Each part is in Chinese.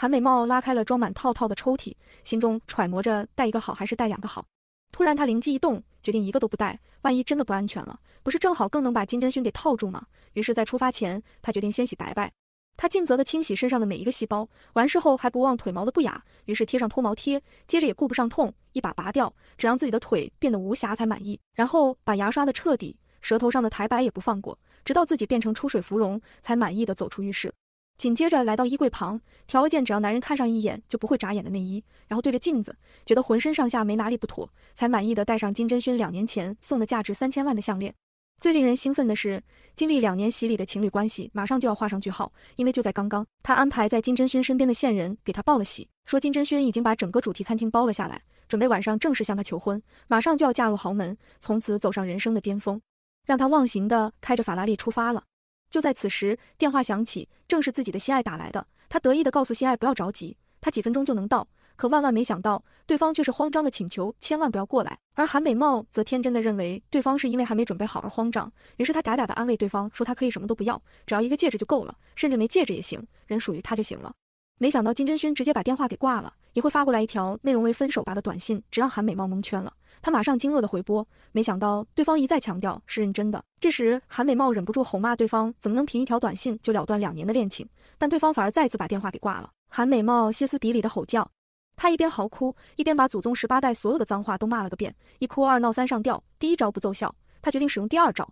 韩美貌拉开了装满套套的抽屉，心中揣摩着带一个好还是带两个好。突然她灵机一动，决定一个都不带，万一真的不安全了，不是正好更能把金真勋给套住吗？于是，在出发前，她决定先洗白白。她尽责的清洗身上的每一个细胞，完事后还不忘腿毛的不雅，于是贴上脱毛贴，接着也顾不上痛，一把拔掉，只让自己的腿变得无瑕才满意。然后把牙刷的彻底，舌头上的苔白也不放过，直到自己变成出水芙蓉，才满意的走出浴室。紧接着来到衣柜旁，挑一件只要男人看上一眼就不会眨眼的内衣，然后对着镜子，觉得浑身上下没哪里不妥，才满意的戴上金真勋两年前送的价值三千万的项链。最令人兴奋的是，经历两年洗礼的情侣关系马上就要画上句号，因为就在刚刚，他安排在金真勋身边的线人给他报了喜，说金真勋已经把整个主题餐厅包了下来，准备晚上正式向他求婚，马上就要嫁入豪门，从此走上人生的巅峰，让他忘形的开着法拉利出发了。就在此时，电话响起，正是自己的心爱打来的。他得意的告诉心爱不要着急，他几分钟就能到。可万万没想到，对方却是慌张的请求千万不要过来。而韩美貌则天真的认为对方是因为还没准备好而慌张，于是他嗲嗲的安慰对方说他可以什么都不要，只要一个戒指就够了，甚至没戒指也行，人属于他就行了。没想到金真勋直接把电话给挂了，也会发过来一条内容为分手吧的短信，直让韩美貌蒙圈了。他马上惊愕的回拨，没想到对方一再强调是认真的。这时，韩美貌忍不住吼骂对方：“怎么能凭一条短信就了断两年的恋情？”但对方反而再次把电话给挂了。韩美貌歇斯底里的吼叫，他一边嚎哭，一边把祖宗十八代所有的脏话都骂了个遍，一哭二闹三上吊，第一招不奏效，他决定使用第二招。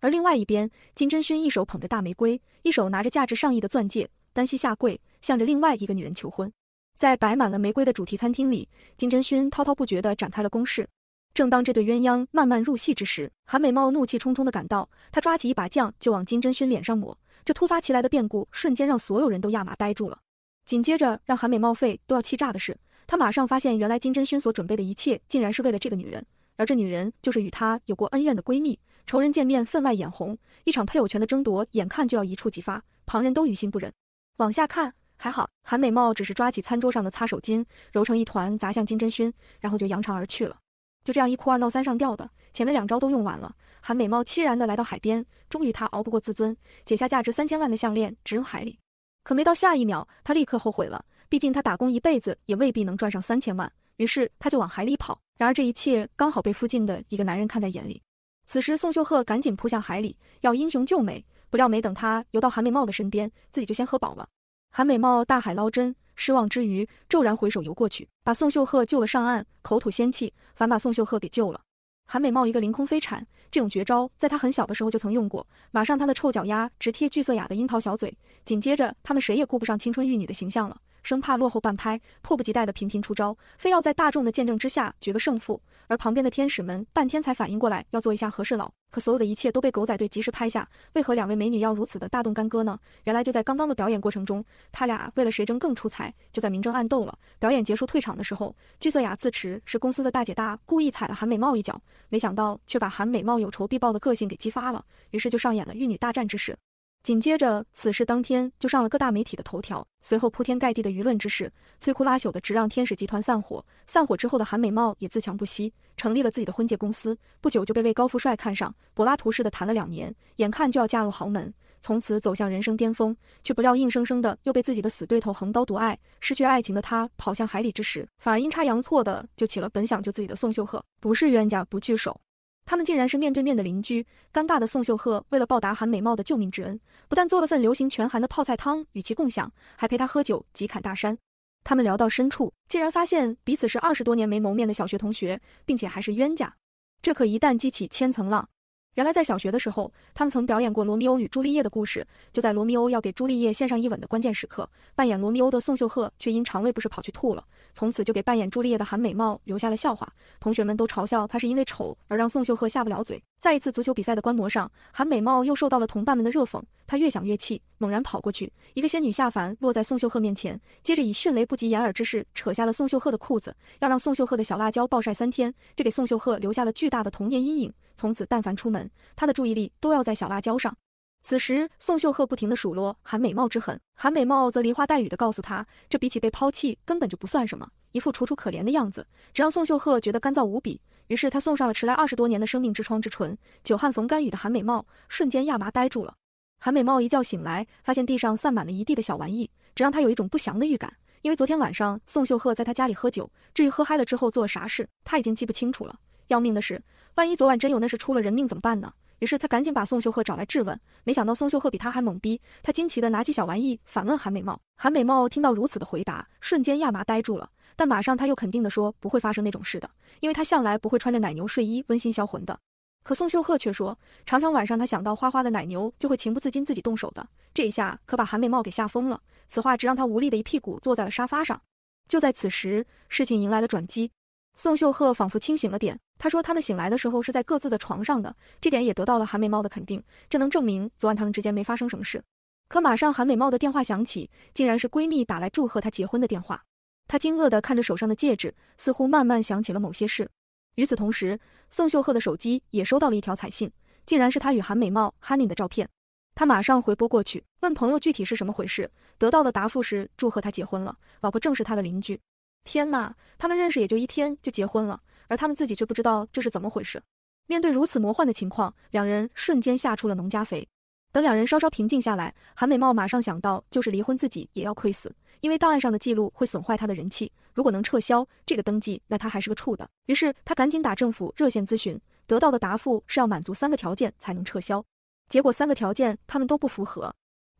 而另外一边，金真勋一手捧着大玫瑰，一手拿着价值上亿的钻戒，单膝下跪，向着另外一个女人求婚。在摆满了玫瑰的主题餐厅里，金真勋滔滔不绝地展开了攻势。正当这对鸳鸯慢慢入戏之时，韩美貌怒气冲冲的赶到，她抓起一把酱就往金真勋脸上抹。这突发其来的变故，瞬间让所有人都亚马呆住了。紧接着，让韩美貌肺都要气炸的是，他马上发现原来金真勋所准备的一切，竟然是为了这个女人。而这女人就是与他有过恩怨的闺蜜。仇人见面，分外眼红。一场配偶权的争夺，眼看就要一触即发，旁人都于心不忍。往下看，还好，韩美貌只是抓起餐桌上的擦手巾，揉成一团砸向金真勋，然后就扬长而去了。就这样一哭二闹三上吊的，前面两招都用完了，韩美貌凄然的来到海边，终于她熬不过自尊，解下价值三千万的项链，直扔海里。可没到下一秒，她立刻后悔了，毕竟她打工一辈子也未必能赚上三千万。于是她就往海里跑。然而这一切刚好被附近的一个男人看在眼里。此时宋秀鹤赶紧扑向海里，要英雄救美。不料没等他游到韩美貌的身边，自己就先喝饱了。韩美貌大海捞针，失望之余，骤然回首游过去，把宋秀鹤救了上岸，口吐仙气。反把宋秀鹤给救了，韩美貌一个凌空飞铲，这种绝招在他很小的时候就曾用过。马上他的臭脚丫直贴具色雅的樱桃小嘴，紧接着他们谁也顾不上青春玉女的形象了。生怕落后半拍，迫不及待的频频出招，非要在大众的见证之下决个胜负。而旁边的天使们半天才反应过来，要做一下和事佬。可所有的一切都被狗仔队及时拍下。为何两位美女要如此的大动干戈呢？原来就在刚刚的表演过程中，他俩为了谁争更出彩，就在明争暗斗了。表演结束退场的时候，巨色雅自持是公司的大姐大，故意踩了韩美貌一脚，没想到却把韩美貌有仇必报的个性给激发了，于是就上演了玉女大战之势。紧接着，此事当天就上了各大媒体的头条，随后铺天盖地的舆论之势，摧枯拉朽的直让天使集团散伙。散伙之后的韩美茂也自强不息，成立了自己的婚介公司。不久就被位高富帅看上，柏拉图式的谈了两年，眼看就要嫁入豪门，从此走向人生巅峰，却不料硬生生的又被自己的死对头横刀夺爱，失去爱情的他跑向海里之时，反而阴差阳错的就起了本想救自己的宋秀赫。不是冤家不聚首。他们竟然是面对面的邻居，尴尬的宋秀赫为了报答韩美貌的救命之恩，不但做了份流行全韩的泡菜汤与其共享，还陪他喝酒、几砍大山。他们聊到深处，竟然发现彼此是二十多年没谋面的小学同学，并且还是冤家，这可一旦激起千层浪。原来在小学的时候，他们曾表演过《罗密欧与朱丽叶》的故事。就在罗密欧要给朱丽叶献上一吻的关键时刻，扮演罗密欧的宋秀赫却因肠胃不适跑去吐了，从此就给扮演朱丽叶的韩美貌留下了笑话。同学们都嘲笑他是因为丑而让宋秀赫下不了嘴。在一次足球比赛的观摩上，韩美貌又受到了同伴们的热讽。他越想越气，猛然跑过去，一个仙女下凡落在宋秀赫面前，接着以迅雷不及掩耳之势扯下了宋秀赫的裤子，要让宋秀赫的小辣椒暴晒三天。这给宋秀赫留下了巨大的童年阴影。从此，但凡出门，他的注意力都要在小辣椒上。此时，宋秀赫不停地数落韩美貌之狠，韩美貌则梨花带雨的告诉他，这比起被抛弃根本就不算什么，一副楚楚可怜的样子，只让宋秀赫觉得干燥无比。于是，他送上了迟来二十多年的生命之窗之唇，久旱逢甘雨的韩美貌瞬间亚麻呆住了。韩美貌一觉醒来，发现地上散满了一地的小玩意，只让他有一种不祥的预感，因为昨天晚上宋秀赫在他家里喝酒，至于喝嗨了之后做了啥事，他已经记不清楚了。要命的是，万一昨晚真有那事出了人命怎么办呢？于是他赶紧把宋秀鹤找来质问，没想到宋秀鹤比他还懵逼。他惊奇的拿起小玩意，反问韩美貌，韩美貌听到如此的回答，瞬间亚麻呆住了，但马上他又肯定的说不会发生那种事的，因为他向来不会穿着奶牛睡衣温馨销魂的。可宋秀鹤却说，常常晚上他想到花花的奶牛，就会情不自禁自己动手的。这一下可把韩美貌给吓疯了，此话只让他无力的一屁股坐在了沙发上。就在此时，事情迎来了转机。宋秀赫仿佛清醒了点，他说他们醒来的时候是在各自的床上的，这点也得到了韩美貌的肯定，这能证明昨晚他们之间没发生什么事。可马上韩美貌的电话响起，竟然是闺蜜打来祝贺她结婚的电话。她惊愕地看着手上的戒指，似乎慢慢想起了某些事。与此同时，宋秀赫的手机也收到了一条彩信，竟然是他与韩美貌 Honey 的照片。他马上回拨过去，问朋友具体是什么回事，得到的答复是祝贺他结婚了，老婆正是他的邻居。天哪！他们认识也就一天就结婚了，而他们自己却不知道这是怎么回事。面对如此魔幻的情况，两人瞬间吓出了农家肥。等两人稍稍平静下来，韩美貌马上想到，就是离婚自己也要亏死，因为档案上的记录会损坏他的人气。如果能撤销这个登记，那他还是个处的。于是他赶紧打政府热线咨询，得到的答复是要满足三个条件才能撤销。结果三个条件他们都不符合。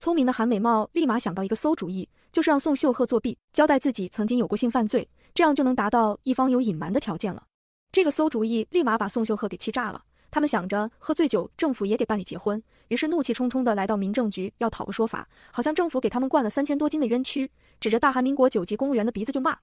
聪明的韩美貌立马想到一个馊主意，就是让宋秀鹤作弊，交代自己曾经有过性犯罪，这样就能达到一方有隐瞒的条件了。这个馊主意立马把宋秀鹤给气炸了。他们想着喝醉酒，政府也得办理结婚，于是怒气冲冲的来到民政局要讨个说法，好像政府给他们灌了三千多斤的冤屈，指着大韩民国九级公务员的鼻子就骂。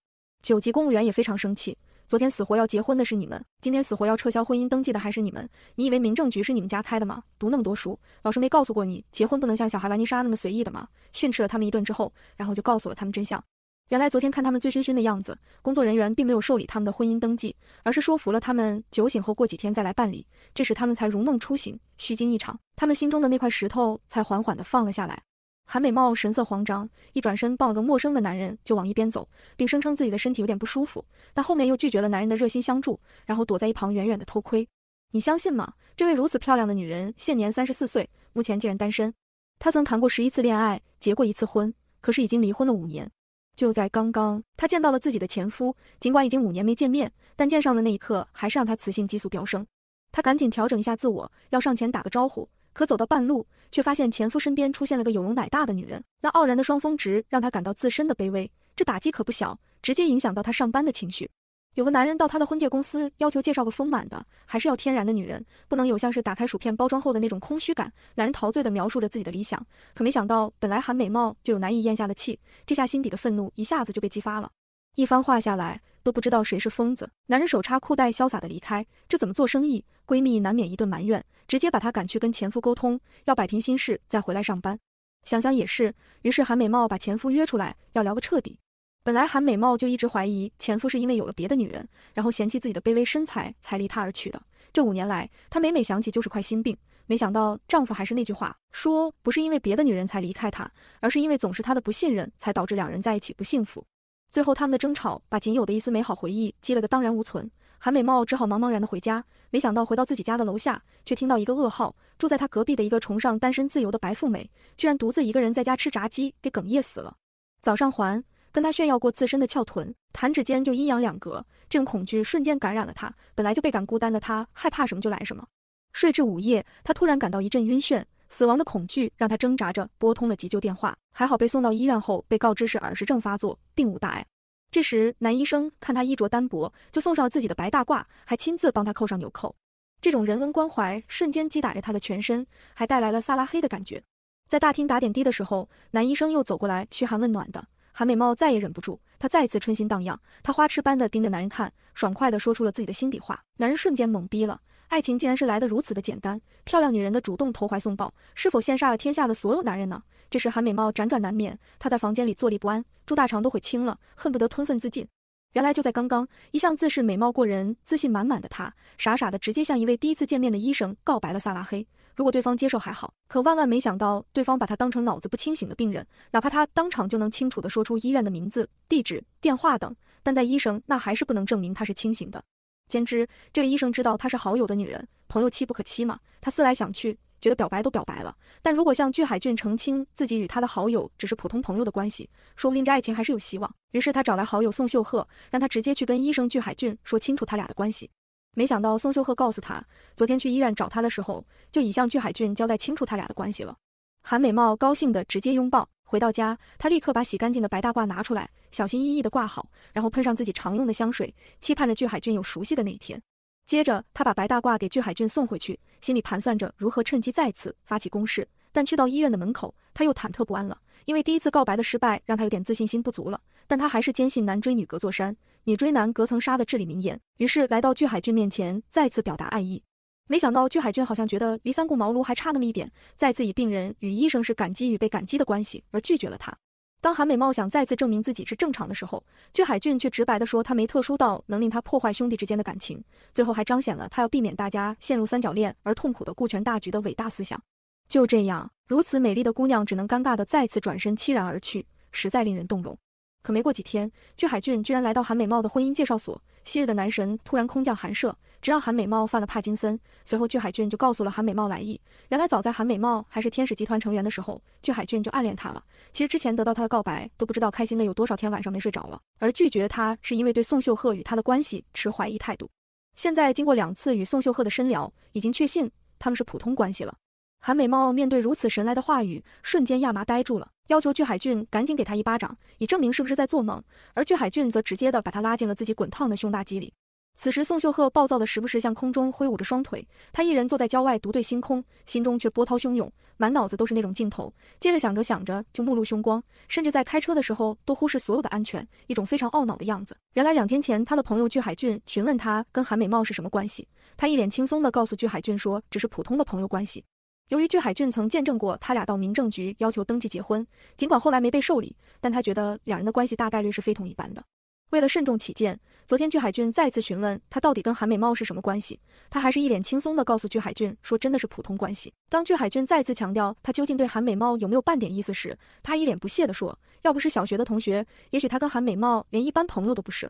九级公务员也非常生气。昨天死活要结婚的是你们，今天死活要撤销婚姻登记的还是你们？你以为民政局是你们家开的吗？读那么多书，老师没告诉过你，结婚不能像小孩玩泥沙那么随意的吗？训斥了他们一顿之后，然后就告诉了他们真相。原来昨天看他们醉醺醺的样子，工作人员并没有受理他们的婚姻登记，而是说服了他们酒醒后过几天再来办理。这时他们才如梦初醒，虚惊一场，他们心中的那块石头才缓缓的放了下来。韩美貌神色慌张，一转身抱了个陌生的男人就往一边走，并声称自己的身体有点不舒服，但后面又拒绝了男人的热心相助，然后躲在一旁远远的偷窥。你相信吗？这位如此漂亮的女人现年三十四岁，目前竟然单身。她曾谈过十一次恋爱，结过一次婚，可是已经离婚了五年。就在刚刚，她见到了自己的前夫，尽管已经五年没见面，但见上的那一刻还是让她雌性激素飙升。她赶紧调整一下自我，要上前打个招呼。可走到半路，却发现前夫身边出现了个有容乃大的女人，那傲然的双峰值让她感到自身的卑微，这打击可不小，直接影响到她上班的情绪。有个男人到她的婚介公司，要求介绍个丰满的，还是要天然的女人，不能有像是打开薯片包装后的那种空虚感。男人陶醉的描述着自己的理想，可没想到本来含美貌就有难以咽下的气，这下心底的愤怒一下子就被激发了，一番话下来。都不知道谁是疯子，男人手插裤袋，潇洒的离开，这怎么做生意？闺蜜难免一顿埋怨，直接把她赶去跟前夫沟通，要摆平心事再回来上班。想想也是，于是韩美貌把前夫约出来，要聊个彻底。本来韩美貌就一直怀疑前夫是因为有了别的女人，然后嫌弃自己的卑微身材才离他而去的。这五年来，她每每想起就是块心病。没想到丈夫还是那句话，说不是因为别的女人才离开她，而是因为总是她的不信任，才导致两人在一起不幸福。最后，他们的争吵把仅有的一丝美好回忆击了个荡然无存。韩美貌只好茫茫然的回家，没想到回到自己家的楼下，却听到一个噩耗：住在他隔壁的一个崇尚单身自由的白富美，居然独自一个人在家吃炸鸡，给哽咽死了。早上还跟他炫耀过自身的翘臀，弹指间就阴阳两隔，这种恐惧瞬间感染了他。本来就倍感孤单的他，害怕什么就来什么。睡至午夜，他突然感到一阵晕眩。死亡的恐惧让他挣扎着拨通了急救电话，还好被送到医院后被告知是耳石症发作，并无大碍。这时男医生看他衣着单薄，就送上了自己的白大褂，还亲自帮他扣上纽扣。这种人文关怀瞬间击打着他的全身，还带来了撒拉黑的感觉。在大厅打点滴的时候，男医生又走过来嘘寒问暖的，韩美貌再也忍不住，她再次春心荡漾，她花痴般的盯着男人看，爽快地说出了自己的心底话，男人瞬间懵逼了。爱情竟然是来的如此的简单，漂亮女人的主动投怀送抱，是否羡煞了天下的所有男人呢？这时韩美貌辗转难眠，她在房间里坐立不安，猪大肠都悔青了，恨不得吞粪自尽。原来就在刚刚，一向自视美貌过人、自信满满的她，傻傻的直接向一位第一次见面的医生告白了萨拉黑。如果对方接受还好，可万万没想到对方把她当成脑子不清醒的病人，哪怕她当场就能清楚的说出医院的名字、地址、电话等，但在医生那还是不能证明她是清醒的。兼之，这个医生知道她是好友的女人，朋友妻不可欺嘛。他思来想去，觉得表白都表白了，但如果向巨海俊澄清自己与他的好友只是普通朋友的关系，说不定这爱情还是有希望。于是他找来好友宋秀赫，让他直接去跟医生巨海俊说清楚他俩的关系。没想到宋秀赫告诉他，昨天去医院找他的时候，就已向巨海俊交代清楚他俩的关系了。韩美貌高兴的直接拥抱。回到家，他立刻把洗干净的白大褂拿出来，小心翼翼地挂好，然后喷上自己常用的香水，期盼着巨海俊有熟悉的那一天。接着，他把白大褂给巨海俊送回去，心里盘算着如何趁机再次发起攻势。但去到医院的门口，他又忐忑不安了，因为第一次告白的失败让他有点自信心不足了。但他还是坚信“男追女隔座山，女追男隔层纱”的至理名言，于是来到巨海俊面前再次表达爱意。没想到，巨海俊好像觉得离三顾茅庐还差那么一点，再次以病人与医生是感激与被感激的关系而拒绝了他。当韩美貌想再次证明自己是正常的时候，巨海俊却直白的说他没特殊到能令他破坏兄弟之间的感情，最后还彰显了他要避免大家陷入三角恋而痛苦的顾全大局的伟大思想。就这样，如此美丽的姑娘只能尴尬的再次转身凄然而去，实在令人动容。可没过几天，巨海俊居然来到韩美貌的婚姻介绍所，昔日的男神突然空降寒舍。只让韩美茂犯了帕金森，随后巨海俊就告诉了韩美茂来意。原来早在韩美茂还是天使集团成员的时候，巨海俊就暗恋他了。其实之前得到他的告白都不知道开心的有多少天晚上没睡着了。而拒绝他是因为对宋秀赫与他的关系持怀疑态度。现在经过两次与宋秀赫的深聊，已经确信他们是普通关系了。韩美茂面对如此神来的话语，瞬间亚麻呆住了，要求巨海俊赶紧给他一巴掌，以证明是不是在做梦。而巨海俊则直接的把他拉进了自己滚烫的胸大肌里。此时，宋秀赫暴躁的时不时向空中挥舞着双腿。他一人坐在郊外独对星空，心中却波涛汹涌，满脑子都是那种镜头。接着想着想着，就目露凶光，甚至在开车的时候都忽视所有的安全，一种非常懊恼的样子。原来两天前，他的朋友具海俊询问他跟韩美茂是什么关系，他一脸轻松的告诉具海俊说，只是普通的朋友关系。由于具海俊曾见证过他俩到民政局要求登记结婚，尽管后来没被受理，但他觉得两人的关系大概率是非同一般的。为了慎重起见，昨天巨海俊再次询问他到底跟韩美貌是什么关系，他还是一脸轻松的告诉巨海俊说真的是普通关系。当巨海俊再次强调他究竟对韩美貌有没有半点意思时，他一脸不屑地说，要不是小学的同学，也许他跟韩美貌连一般朋友都不是。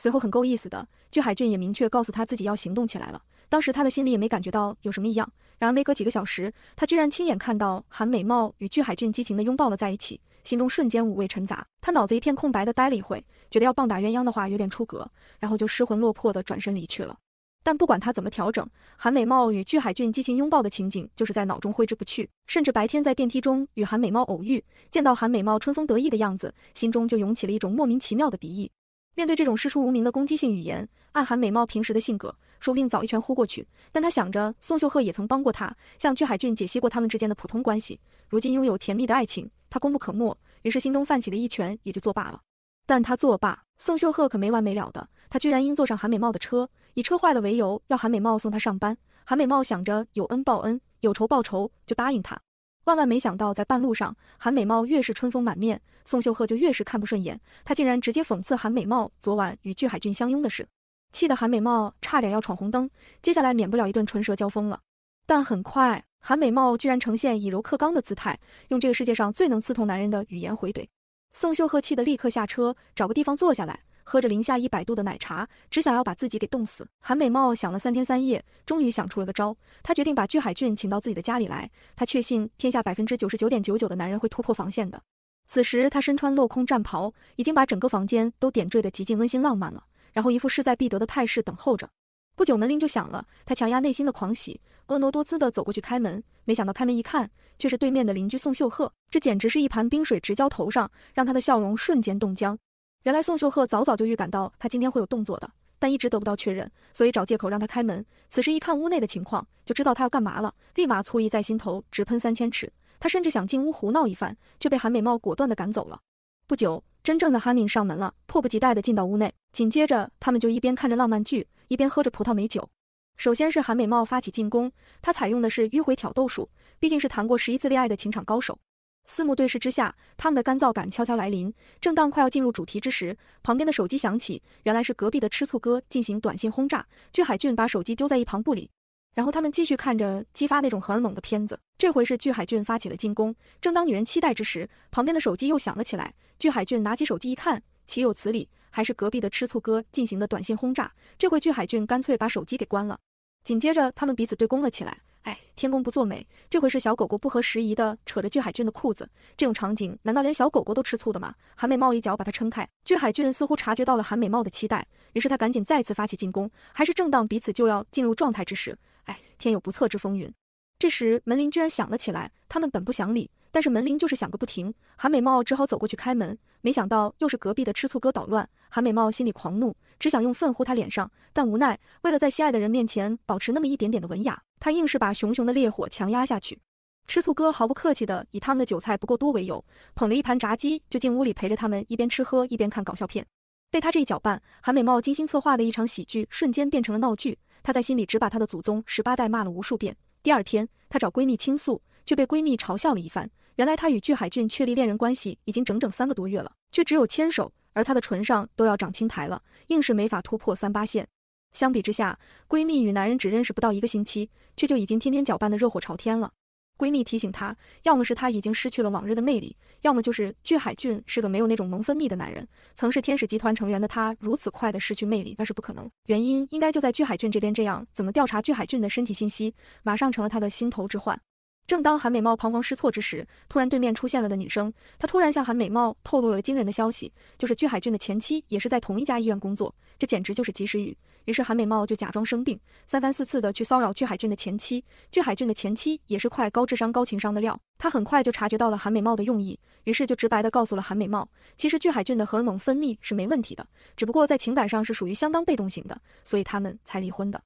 随后很够意思的，巨海俊也明确告诉他自己要行动起来了。当时他的心里也没感觉到有什么异样，然而没隔几个小时，他居然亲眼看到韩美貌与巨海俊激情的拥抱了在一起。心中瞬间五味陈杂，他脑子一片空白的呆了一会，觉得要棒打鸳鸯的话有点出格，然后就失魂落魄的转身离去了。但不管他怎么调整，韩美貌与巨海俊激情拥抱的情景就是在脑中挥之不去，甚至白天在电梯中与韩美貌偶遇，见到韩美貌春风得意的样子，心中就涌起了一种莫名其妙的敌意。面对这种师出无名的攻击性语言，按韩美貌平时的性格。说不定早一拳呼过去，但他想着宋秀赫也曾帮过他，向具海俊解析过他们之间的普通关系，如今拥有甜蜜的爱情，他功不可没。于是心中泛起的一拳也就作罢了。但他作罢，宋秀赫可没完没了的，他居然因坐上韩美貌的车，以车坏了为由要韩美貌送他上班。韩美貌想着有恩报恩，有仇报仇，就答应他。万万没想到，在半路上，韩美貌越是春风满面，宋秀赫就越是看不顺眼，他竟然直接讽刺韩美貌昨晚与具海俊相拥的事。气得韩美貌差点要闯红灯，接下来免不了一顿唇舌交锋了。但很快，韩美貌居然呈现以柔克刚的姿态，用这个世界上最能刺痛男人的语言回怼宋秀赫，气得立刻下车，找个地方坐下来，喝着零下一百度的奶茶，只想要把自己给冻死。韩美貌想了三天三夜，终于想出了个招，他决定把具海俊请到自己的家里来，他确信天下百分之九十九点九九的男人会突破防线的。此时他身穿镂空战袍，已经把整个房间都点缀的极尽温馨浪漫了。然后一副势在必得的态势，等候着。不久门铃就响了，他强压内心的狂喜，婀娜多姿的走过去开门。没想到开门一看，却是对面的邻居宋秀鹤，这简直是一盘冰水直浇头上，让他的笑容瞬间冻僵。原来宋秀鹤早早就预感到他今天会有动作的，但一直得不到确认，所以找借口让他开门。此时一看屋内的情况，就知道他要干嘛了，立马醋意在心头直喷三千尺。他甚至想进屋胡闹一番，却被韩美貌果断的赶走了。不久。真正的 Honey 上门了，迫不及待的进到屋内，紧接着他们就一边看着浪漫剧，一边喝着葡萄美酒。首先是韩美貌发起进攻，她采用的是迂回挑逗术，毕竟是谈过十一次恋爱的情场高手。四目对视之下，他们的干燥感悄悄来临。正当快要进入主题之时，旁边的手机响起，原来是隔壁的吃醋哥进行短信轰炸。巨海俊把手机丢在一旁不理。然后他们继续看着激发那种荷尔蒙的片子，这回是巨海俊发起了进攻。正当女人期待之时，旁边的手机又响了起来。巨海俊拿起手机一看，岂有此理，还是隔壁的吃醋哥进行的短信轰炸。这回巨海俊干脆把手机给关了。紧接着他们彼此对攻了起来。哎，天公不作美，这回是小狗狗不合时宜的扯着巨海俊的裤子。这种场景难道连小狗狗都吃醋的吗？韩美貌一脚把他撑开。巨海俊似乎察觉到了韩美貌的期待，于是他赶紧再次发起进攻。还是正当彼此就要进入状态之时。哎，天有不测之风云。这时门铃居然响了起来，他们本不想理，但是门铃就是响个不停。韩美貌只好走过去开门，没想到又是隔壁的吃醋哥捣乱。韩美貌心里狂怒，只想用粪糊他脸上，但无奈为了在心爱的人面前保持那么一点点的文雅，他硬是把熊熊的烈火强压下去。吃醋哥毫不客气的以他们的韭菜不够多为由，捧着一盘炸鸡就进屋里陪着他们一边吃喝一边看搞笑片。被他这一搅拌，韩美貌精心策划的一场喜剧瞬间变成了闹剧。她在心里只把她的祖宗十八代骂了无数遍。第二天，她找闺蜜倾诉，却被闺蜜嘲笑了一番。原来她与巨海俊确立恋人关系已经整整三个多月了，却只有牵手，而她的唇上都要长青苔了，硬是没法突破三八线。相比之下，闺蜜与男人只认识不到一个星期，却就已经天天搅拌的热火朝天了。闺蜜提醒她，要么是她已经失去了往日的魅力，要么就是巨海俊是个没有那种萌分泌的男人。曾是天使集团成员的他，如此快的失去魅力，那是不可能。原因应该就在巨海俊这边。这样，怎么调查巨海俊的身体信息，马上成了他的心头之患。正当韩美貌彷徨失措之时，突然对面出现了的女生，她突然向韩美貌透露了惊人的消息，就是巨海俊的前妻也是在同一家医院工作，这简直就是及时雨。于是韩美貌就假装生病，三番四次的去骚扰巨海俊的前妻。巨海俊的前妻也是块高智商高情商的料，他很快就察觉到了韩美貌的用意，于是就直白的告诉了韩美貌，其实巨海俊的荷尔蒙分泌是没问题的，只不过在情感上是属于相当被动型的，所以他们才离婚的。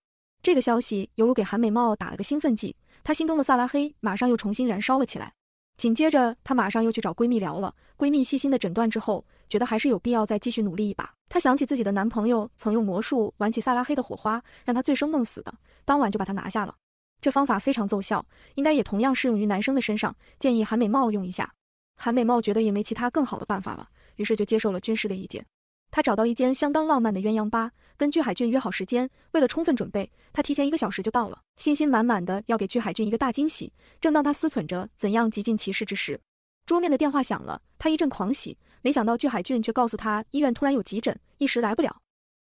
这个消息犹如给韩美貌打了个兴奋剂，他心中的萨拉黑马上又重新燃烧了起来。紧接着，她马上又去找闺蜜聊了。闺蜜细心的诊断之后，觉得还是有必要再继续努力一把。她想起自己的男朋友曾用魔术玩起萨拉黑的火花，让她醉生梦死的，当晚就把他拿下了。这方法非常奏效，应该也同样适用于男生的身上。建议韩美貌用一下。韩美貌觉得也没其他更好的办法了，于是就接受了军师的意见。他找到一间相当浪漫的鸳鸯吧，跟巨海俊约好时间。为了充分准备，他提前一个小时就到了，信心满满的要给巨海俊一个大惊喜。正当他思忖着怎样极尽其事之时，桌面的电话响了，他一阵狂喜。没想到巨海俊却告诉他，医院突然有急诊，一时来不了。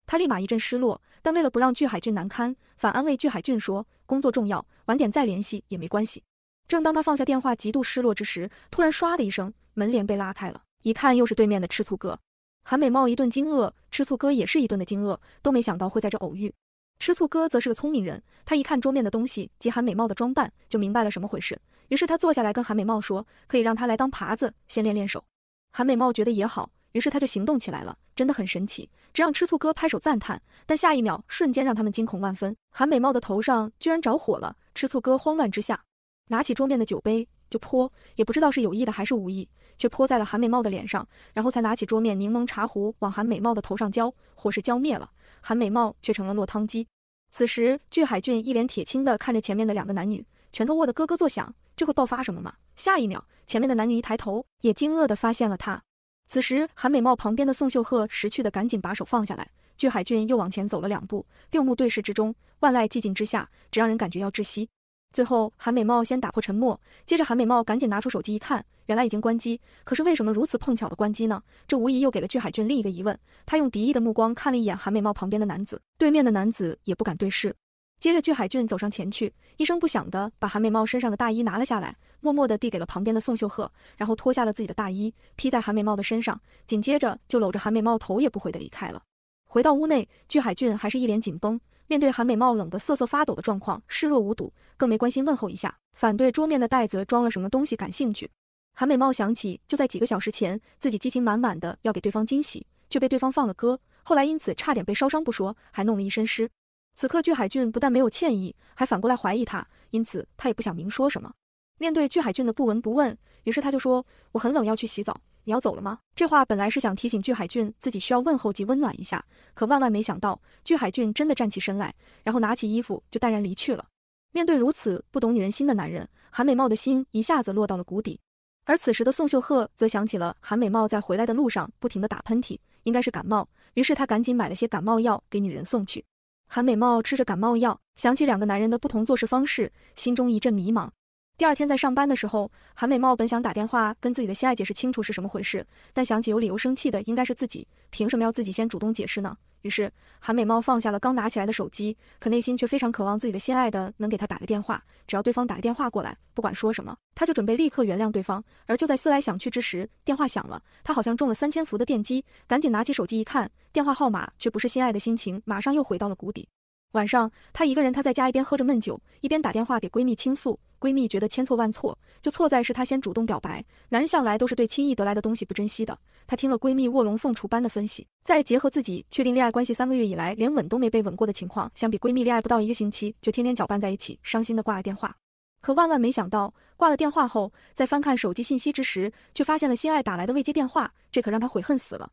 他立马一阵失落，但为了不让巨海俊难堪，反安慰巨海俊说工作重要，晚点再联系也没关系。正当他放下电话极度失落之时，突然唰的一声，门帘被拉开了，一看又是对面的吃醋哥。韩美貌一顿惊愕，吃醋哥也是一顿的惊愕，都没想到会在这偶遇。吃醋哥则是个聪明人，他一看桌面的东西及韩美貌的装扮，就明白了什么回事。于是他坐下来跟韩美貌说，可以让他来当耙子，先练练手。韩美貌觉得也好，于是他就行动起来了，真的很神奇，这让吃醋哥拍手赞叹。但下一秒，瞬间让他们惊恐万分，韩美貌的头上居然着火了。吃醋哥慌乱之下，拿起桌面的酒杯就泼，也不知道是有意的还是无意。却泼在了韩美貌的脸上，然后才拿起桌面柠檬茶壶往韩美貌的头上浇。火势浇灭了，韩美貌却成了落汤鸡。此时，巨海俊一脸铁青的看着前面的两个男女，拳头握得咯咯作响，这会爆发什么吗？下一秒，前面的男女一抬头，也惊愕的发现了他。此时，韩美貌旁边的宋秀赫识趣的赶紧把手放下来。巨海俊又往前走了两步，六目对视之中，万籁寂静之下，只让人感觉要窒息。最后，韩美貌先打破沉默，接着韩美貌赶紧拿出手机一看。原来已经关机，可是为什么如此碰巧的关机呢？这无疑又给了巨海俊另一个疑问。他用敌意的目光看了一眼韩美貌旁边的男子，对面的男子也不敢对视。接着，巨海俊走上前去，一声不响的把韩美貌身上的大衣拿了下来，默默地递给了旁边的宋秀鹤，然后脱下了自己的大衣披在韩美貌的身上，紧接着就搂着韩美貌，头也不回的离开了。回到屋内，巨海俊还是一脸紧绷，面对韩美貌冷得瑟瑟发抖的状况视若无睹，更没关心问候一下，反对桌面的袋子装了什么东西感兴趣。韩美貌想起，就在几个小时前，自己激情满满的要给对方惊喜，却被对方放了歌。后来因此差点被烧伤不说，还弄了一身湿。此刻巨海俊不但没有歉意，还反过来怀疑他，因此他也不想明说什么。面对巨海俊的不闻不问，于是他就说：“我很冷，要去洗澡。你要走了吗？”这话本来是想提醒巨海俊自己需要问候及温暖一下，可万万没想到，巨海俊真的站起身来，然后拿起衣服就淡然离去了。面对如此不懂女人心的男人，韩美貌的心一下子落到了谷底。而此时的宋秀鹤则想起了韩美貌在回来的路上不停的打喷嚏，应该是感冒，于是他赶紧买了些感冒药给女人送去。韩美貌吃着感冒药，想起两个男人的不同做事方式，心中一阵迷茫。第二天在上班的时候，韩美貌本想打电话跟自己的心爱解释清楚是什么回事，但想起有理由生气的应该是自己，凭什么要自己先主动解释呢？于是韩美貌放下了刚拿起来的手机，可内心却非常渴望自己的心爱的能给他打个电话，只要对方打个电话过来，不管说什么，他就准备立刻原谅对方。而就在思来想去之时，电话响了，他好像中了三千伏的电击，赶紧拿起手机一看，电话号码却不是心爱的心情，马上又回到了谷底。晚上，她一个人，她在家一边喝着闷酒，一边打电话给闺蜜倾诉。闺蜜觉得千错万错，就错在是她先主动表白。男人向来都是对轻易得来的东西不珍惜的。她听了闺蜜卧龙凤雏般的分析，再结合自己确定恋爱关系三个月以来连吻都没被吻过的情况，相比闺蜜恋爱不到一个星期就天天搅拌在一起，伤心的挂了电话。可万万没想到，挂了电话后，在翻看手机信息之时，却发现了心爱打来的未接电话，这可让她悔恨死了。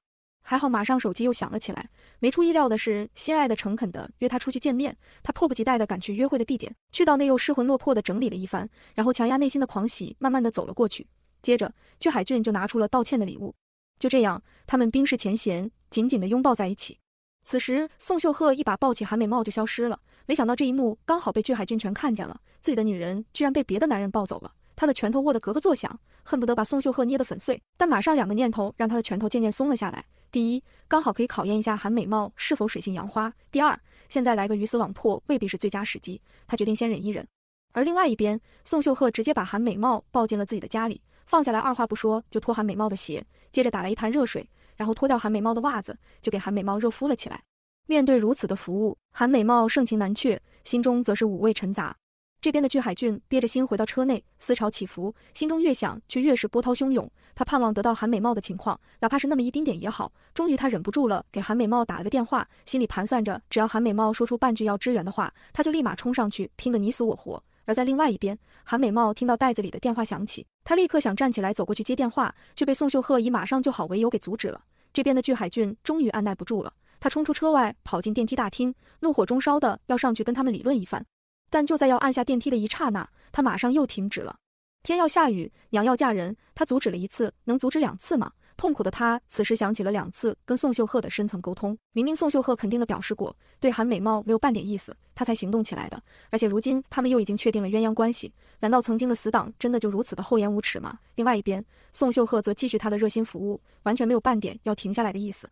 还好，马上手机又响了起来。没出意料的是，心爱的诚恳的约他出去见面。他迫不及待的赶去约会的地点，去到那又失魂落魄的整理了一番，然后强压内心的狂喜，慢慢的走了过去。接着，巨海俊就拿出了道歉的礼物。就这样，他们冰释前嫌，紧紧的拥抱在一起。此时，宋秀赫一把抱起韩美貌就消失了。没想到这一幕刚好被巨海俊全看见了，自己的女人居然被别的男人抱走了。他的拳头握得格格作响，恨不得把宋秀赫捏得粉碎。但马上两个念头让他的拳头渐渐松了下来。第一，刚好可以考验一下韩美貌是否水性杨花。第二，现在来个鱼死网破未必是最佳时机。他决定先忍一忍。而另外一边，宋秀赫直接把韩美貌抱进了自己的家里，放下来，二话不说就脱韩美貌的鞋，接着打了一盆热水，然后脱掉韩美貌的袜子，就给韩美貌热敷了起来。面对如此的服务，韩美貌盛情难却，心中则是五味陈杂。这边的巨海俊憋着心回到车内，思潮起伏，心中越想却越是波涛汹涌。他盼望得到韩美貌的情况，哪怕是那么一丁点也好。终于他忍不住了，给韩美貌打了个电话，心里盘算着，只要韩美貌说出半句要支援的话，他就立马冲上去拼个你死我活。而在另外一边，韩美貌听到袋子里的电话响起，他立刻想站起来走过去接电话，却被宋秀赫以马上就好为由给阻止了。这边的巨海俊终于按耐不住了，他冲出车外，跑进电梯大厅，怒火中烧的要上去跟他们理论一番。但就在要按下电梯的一刹那，他马上又停止了。天要下雨，娘要嫁人，他阻止了一次，能阻止两次吗？痛苦的他此时想起了两次跟宋秀赫的深层沟通，明明宋秀赫肯定的表示过对韩美貌没有半点意思，他才行动起来的。而且如今他们又已经确定了鸳鸯关系，难道曾经的死党真的就如此的厚颜无耻吗？另外一边，宋秀赫则继续他的热心服务，完全没有半点要停下来的意思。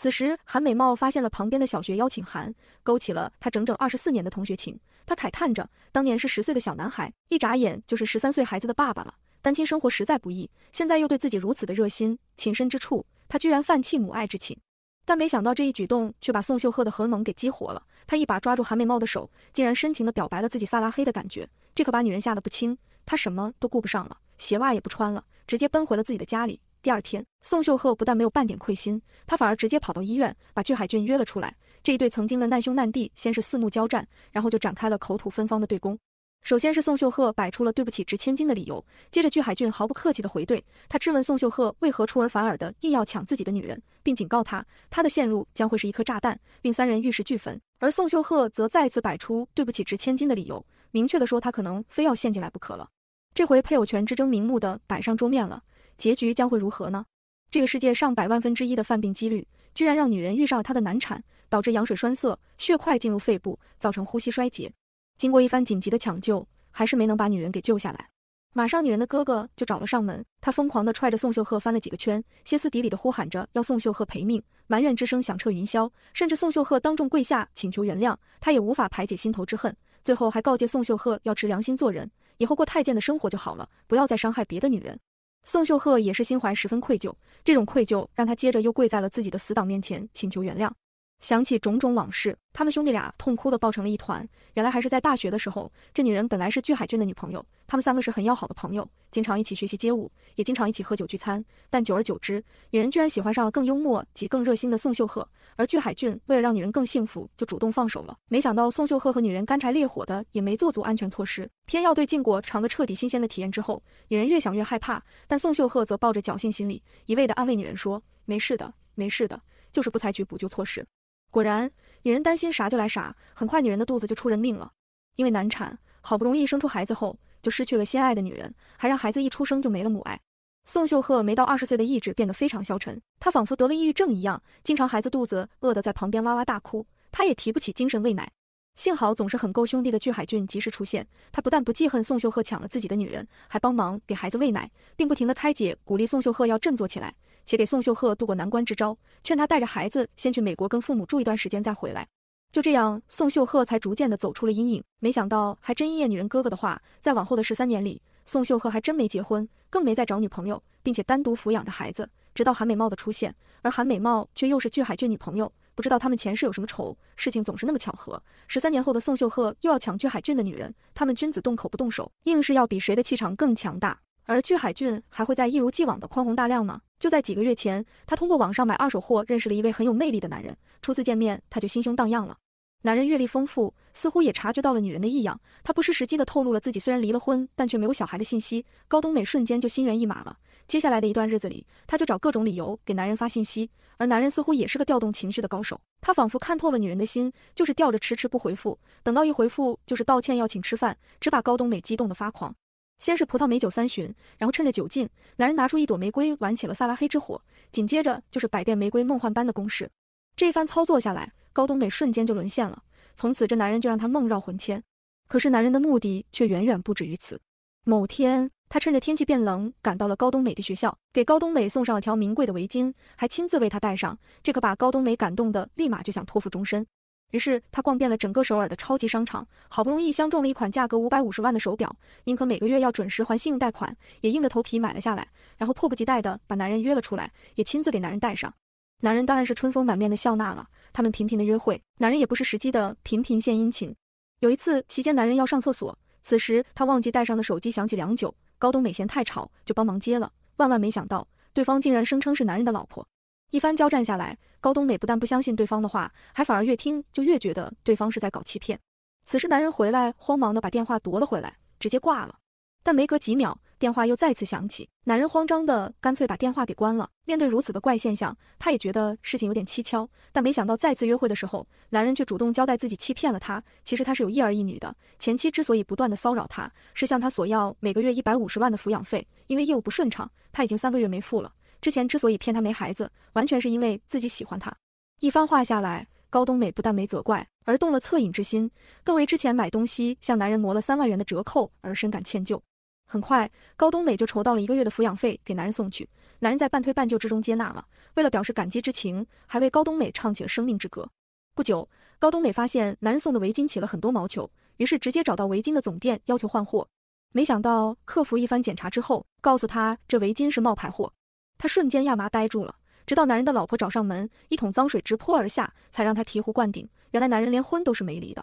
此时，韩美貌发现了旁边的小学邀请函，勾起了他整整二十四年的同学情。他慨叹着，当年是十岁的小男孩，一眨眼就是十三岁孩子的爸爸了。单亲生活实在不易，现在又对自己如此的热心，情深之处，他居然泛起母爱之情。但没想到这一举动却把宋秀鹤的荷尔蒙给激活了。他一把抓住韩美貌的手，竟然深情地表白了自己萨拉黑的感觉。这可把女人吓得不轻，她什么都顾不上了，鞋袜也不穿了，直接奔回了自己的家里。第二天，宋秀赫不但没有半点愧心，他反而直接跑到医院，把具海俊约了出来。这一对曾经的难兄难弟，先是四目交战，然后就展开了口吐芬芳的对攻。首先是宋秀赫摆出了对不起值千金的理由，接着具海俊毫不客气的回怼，他质问宋秀赫为何出尔反尔的硬要抢自己的女人，并警告他，他的陷入将会是一颗炸弹，令三人玉石俱焚。而宋秀赫则再次摆出对不起值千金的理由，明确的说他可能非要陷进来不可了。这回配偶权之争明目的摆上桌面了。结局将会如何呢？这个世界上百万分之一的犯病几率，居然让女人遇上了她的难产，导致羊水栓塞，血块进入肺部，造成呼吸衰竭。经过一番紧急的抢救，还是没能把女人给救下来。马上，女人的哥哥就找了上门，他疯狂的踹着宋秀鹤翻了几个圈，歇斯底里的呼喊着要宋秀鹤赔命，埋怨之声响彻云霄。甚至宋秀鹤当众跪下请求原谅，他也无法排解心头之恨。最后还告诫宋秀鹤要持良心做人，以后过太监的生活就好了，不要再伤害别的女人。宋秀赫也是心怀十分愧疚，这种愧疚让他接着又跪在了自己的死党面前，请求原谅。想起种种往事，他们兄弟俩痛哭的抱成了一团。原来还是在大学的时候，这女人本来是巨海俊的女朋友，他们三个是很要好的朋友，经常一起学习街舞，也经常一起喝酒聚餐。但久而久之，女人居然喜欢上了更幽默及更热心的宋秀赫。而巨海俊为了让女人更幸福，就主动放手了。没想到宋秀赫和女人干柴烈火的，也没做足安全措施，偏要对靖国尝个彻底新鲜的体验。之后，女人越想越害怕，但宋秀赫则抱着侥幸心理，一味的安慰女人说：“没事的，没事的，就是不采取补救措施。”果然，女人担心啥就来啥。很快，女人的肚子就出人命了，因为难产。好不容易生出孩子后，就失去了心爱的女人，还让孩子一出生就没了母爱。宋秀赫没到二十岁的意志变得非常消沉，他仿佛得了抑郁症一样，经常孩子肚子饿得在旁边哇哇大哭，他也提不起精神喂奶。幸好总是很够兄弟的具海俊及时出现，他不但不记恨宋秀赫抢了自己的女人，还帮忙给孩子喂奶，并不停的开解鼓励宋秀赫要振作起来。且给宋秀赫渡过难关之招，劝他带着孩子先去美国跟父母住一段时间再回来。就这样，宋秀赫才逐渐的走出了阴影。没想到还真应验女人哥哥的话，在往后的十三年里，宋秀赫还真没结婚，更没再找女朋友，并且单独抚养着孩子，直到韩美貌的出现。而韩美貌却又是巨海俊女朋友，不知道他们前世有什么仇。事情总是那么巧合。十三年后的宋秀赫又要抢巨海俊的女人，他们君子动口不动手，硬是要比谁的气场更强大。而巨海俊还会在一如既往的宽宏大量吗？就在几个月前，他通过网上买二手货认识了一位很有魅力的男人。初次见面，他就心胸荡漾了。男人阅历丰富，似乎也察觉到了女人的异样。他不失时机地透露了自己虽然离了婚，但却没有小孩的信息。高冬美瞬间就心猿意马了。接下来的一段日子里，他就找各种理由给男人发信息。而男人似乎也是个调动情绪的高手，他仿佛看透了女人的心，就是吊着迟迟不回复。等到一回复，就是道歉要请吃饭，只把高冬美激动的发狂。先是葡萄美酒三巡，然后趁着酒劲，男人拿出一朵玫瑰，玩起了萨拉黑之火，紧接着就是百变玫瑰梦幻般的攻势。这一番操作下来，高冬美瞬间就沦陷了。从此这男人就让她梦绕魂牵。可是男人的目的却远远不止于此。某天，他趁着天气变冷，赶到了高冬美的学校，给高冬美送上了条名贵的围巾，还亲自为她戴上。这可把高冬美感动的，立马就想托付终身。于是他逛遍了整个首尔的超级商场，好不容易相中了一款价格五百五十万的手表，宁可每个月要准时还信用贷款，也硬着头皮买了下来。然后迫不及待的把男人约了出来，也亲自给男人戴上。男人当然是春风满面的笑纳了。他们频频的约会，男人也不是时机的频频献殷勤。有一次席间，男人要上厕所，此时他忘记带上的手机响起良久，高东美嫌太吵，就帮忙接了。万万没想到，对方竟然声称是男人的老婆。一番交战下来，高东磊不但不相信对方的话，还反而越听就越觉得对方是在搞欺骗。此时男人回来，慌忙的把电话夺了回来，直接挂了。但没隔几秒，电话又再次响起，男人慌张的干脆把电话给关了。面对如此的怪现象，他也觉得事情有点蹊跷。但没想到再次约会的时候，男人却主动交代自己欺骗了他。其实他是有一儿一女的，前妻之所以不断的骚扰他，是向他索要每个月一百五十万的抚养费，因为业务不顺畅，他已经三个月没付了。之前之所以骗他没孩子，完全是因为自己喜欢他。一番话下来，高冬美不但没责怪，而动了恻隐之心，更为之前买东西向男人磨了三万元的折扣而深感歉疚。很快，高冬美就筹到了一个月的抚养费给男人送去，男人在半推半就之中接纳了。为了表示感激之情，还为高冬美唱起了生命之歌。不久，高冬美发现男人送的围巾起了很多毛球，于是直接找到围巾的总店要求换货。没想到客服一番检查之后，告诉他这围巾是冒牌货。他瞬间亚麻呆住了，直到男人的老婆找上门，一桶脏水直泼而下，才让他醍醐灌顶。原来男人连婚都是没离的。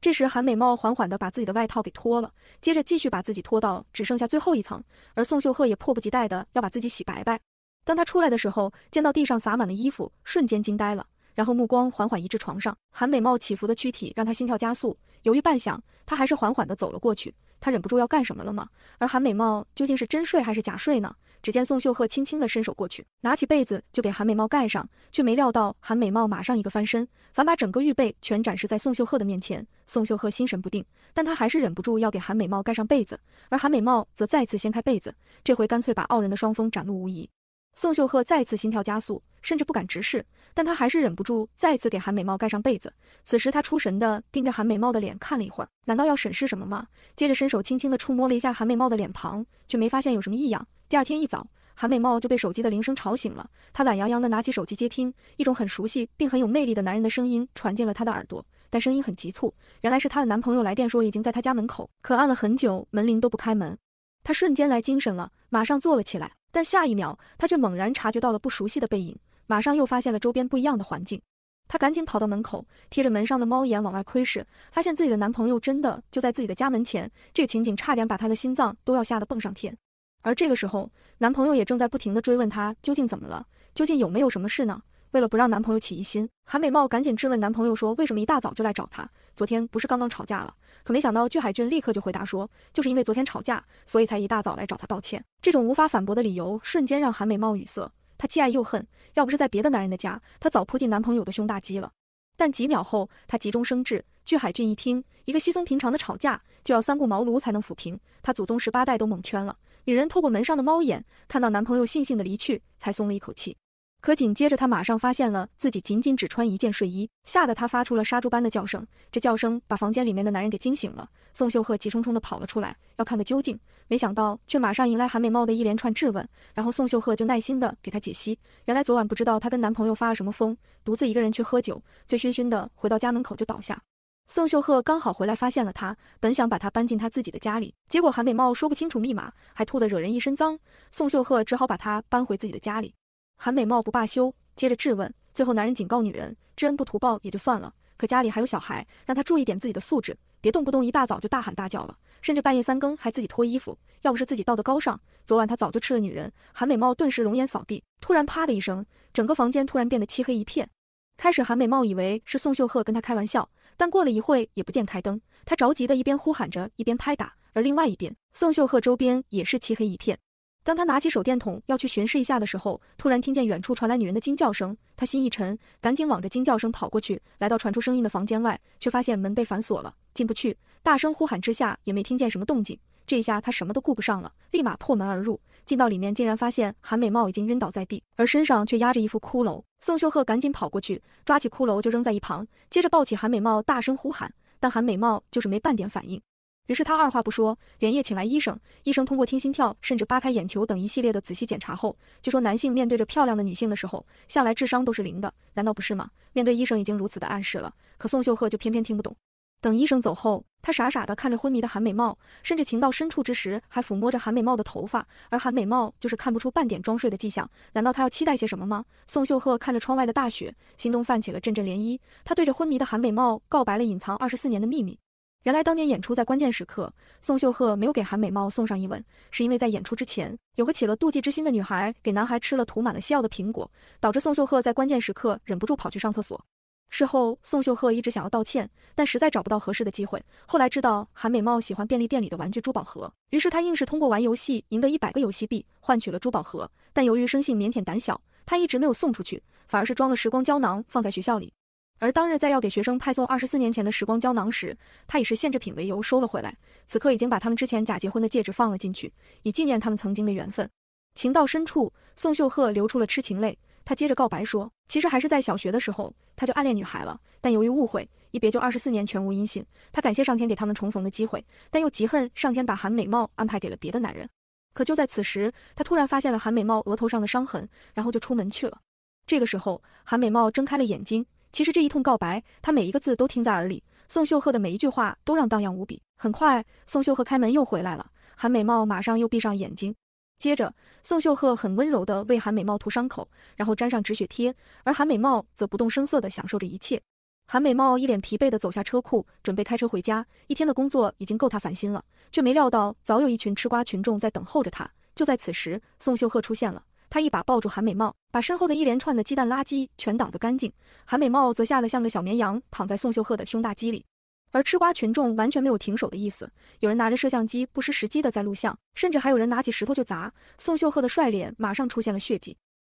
这时韩美貌缓缓地把自己的外套给脱了，接着继续把自己脱到只剩下最后一层。而宋秀鹤也迫不及待的要把自己洗白白。当他出来的时候，见到地上洒满了衣服，瞬间惊呆了，然后目光缓缓移至床上，韩美貌起伏的躯体让他心跳加速。犹豫半晌，他还是缓缓地走了过去。他忍不住要干什么了吗？而韩美貌究竟是真睡还是假睡呢？只见宋秀鹤轻轻地伸手过去，拿起被子就给韩美貌盖上，却没料到韩美貌马上一个翻身，反把整个玉被全展示在宋秀鹤的面前。宋秀鹤心神不定，但他还是忍不住要给韩美貌盖上被子，而韩美貌则再次掀开被子，这回干脆把傲人的双峰展露无遗。宋秀鹤再次心跳加速，甚至不敢直视，但他还是忍不住再次给韩美貌盖上被子。此时，他出神地盯着韩美貌的脸看了一会儿，难道要审视什么吗？接着伸手轻轻地触摸了一下韩美貌的脸庞，却没发现有什么异样。第二天一早，韩美貌就被手机的铃声吵醒了。她懒洋洋地拿起手机接听，一种很熟悉并很有魅力的男人的声音传进了她的耳朵，但声音很急促，原来是她的男朋友来电说已经在她家门口，可按了很久门铃都不开门。她瞬间来精神了，马上坐了起来。但下一秒，她却猛然察觉到了不熟悉的背影，马上又发现了周边不一样的环境。她赶紧跑到门口，贴着门上的猫眼往外窥视，发现自己的男朋友真的就在自己的家门前。这个情景差点把她的心脏都要吓得蹦上天。而这个时候，男朋友也正在不停地追问他究竟怎么了，究竟有没有什么事呢？为了不让男朋友起疑心，韩美貌赶紧质问男朋友说：“为什么一大早就来找他？昨天不是刚刚吵架了？”可没想到，巨海俊立刻就回答说：“就是因为昨天吵架，所以才一大早来找他道歉。”这种无法反驳的理由，瞬间让韩美貌语塞。她既爱又恨，要不是在别的男人的家，她早扑进男朋友的胸大肌了。但几秒后，她急中生智。巨海俊一听，一个稀松平常的吵架，就要三顾茅庐才能抚平，他祖宗十八代都蒙圈了。女人透过门上的猫眼，看到男朋友悻悻的离去，才松了一口气。可紧接着，他马上发现了自己仅仅只穿一件睡衣，吓得他发出了杀猪般的叫声。这叫声把房间里面的男人给惊醒了。宋秀鹤急冲冲地跑了出来，要看个究竟。没想到却马上迎来韩美貌的一连串质问，然后宋秀鹤就耐心地给他解析。原来昨晚不知道她跟男朋友发了什么疯，独自一个人去喝酒，醉醺醺的回到家门口就倒下。宋秀鹤刚好回来发现了他，本想把他搬进他自己的家里，结果韩美貌说不清楚密码，还吐得惹人一身脏，宋秀鹤只好把他搬回自己的家里。韩美貌不罢休，接着质问，最后男人警告女人，知恩不图报也就算了，可家里还有小孩，让她注意点自己的素质，别动不动一大早就大喊大叫了，甚至半夜三更还自己脱衣服，要不是自己道德高尚，昨晚他早就吃了女人。韩美貌顿时容颜扫地，突然啪的一声，整个房间突然变得漆黑一片。开始韩美貌以为是宋秀鹤跟她开玩笑，但过了一会也不见开灯，她着急的一边呼喊着，一边拍打，而另外一边宋秀鹤周边也是漆黑一片。当他拿起手电筒要去巡视一下的时候，突然听见远处传来女人的惊叫声，他心一沉，赶紧往着惊叫声跑过去。来到传出声音的房间外，却发现门被反锁了，进不去。大声呼喊之下也没听见什么动静，这一下他什么都顾不上了，立马破门而入。进到里面，竟然发现韩美貌已经晕倒在地，而身上却压着一副骷髅。宋秀鹤赶紧跑过去，抓起骷髅就扔在一旁，接着抱起韩美貌，大声呼喊，但韩美貌就是没半点反应。于是他二话不说，连夜请来医生。医生通过听心跳，甚至扒开眼球等一系列的仔细检查后，就说男性面对着漂亮的女性的时候，向来智商都是零的，难道不是吗？面对医生已经如此的暗示了，可宋秀赫就偏偏听不懂。等医生走后，他傻傻的看着昏迷的韩美貌，甚至情到深处之时还抚摸着韩美貌的头发，而韩美貌就是看不出半点装睡的迹象。难道他要期待些什么吗？宋秀赫看着窗外的大雪，心中泛起了阵阵涟漪。他对着昏迷的韩美貌告白了隐藏二十四年的秘密。原来当年演出在关键时刻，宋秀赫没有给韩美貌送上一吻，是因为在演出之前，有个起了妒忌之心的女孩给男孩吃了涂满了西药的苹果，导致宋秀赫在关键时刻忍不住跑去上厕所。事后，宋秀赫一直想要道歉，但实在找不到合适的机会。后来知道韩美貌喜欢便利店里的玩具珠宝盒，于是他硬是通过玩游戏赢得一百个游戏币，换取了珠宝盒。但由于生性腼腆胆小，他一直没有送出去，反而是装了时光胶囊放在学校里。而当日，在要给学生派送二十四年前的时光胶囊时，他以是限制品为由收了回来。此刻已经把他们之前假结婚的戒指放了进去，以纪念他们曾经的缘分。情到深处，宋秀赫流出了痴情泪。他接着告白说：“其实还是在小学的时候，他就暗恋女孩了，但由于误会，一别就二十四年，全无音信。他感谢上天给他们重逢的机会，但又极恨上天把韩美貌安排给了别的男人。”可就在此时，他突然发现了韩美貌额头上的伤痕，然后就出门去了。这个时候，韩美貌睁开了眼睛。其实这一通告白，他每一个字都听在耳里，宋秀赫的每一句话都让荡漾无比。很快，宋秀赫开门又回来了，韩美貌马上又闭上眼睛。接着，宋秀赫很温柔的为韩美貌涂伤口，然后粘上止血贴，而韩美貌则不动声色的享受着一切。韩美貌一脸疲惫的走下车库，准备开车回家，一天的工作已经够他烦心了，却没料到早有一群吃瓜群众在等候着他。就在此时，宋秀赫出现了。他一把抱住韩美茂，把身后的一连串的鸡蛋垃圾全挡得干净。韩美茂则吓得像个小绵羊，躺在宋秀赫的胸大肌里。而吃瓜群众完全没有停手的意思，有人拿着摄像机不失时机的在录像，甚至还有人拿起石头就砸。宋秀赫的帅脸马上出现了血迹。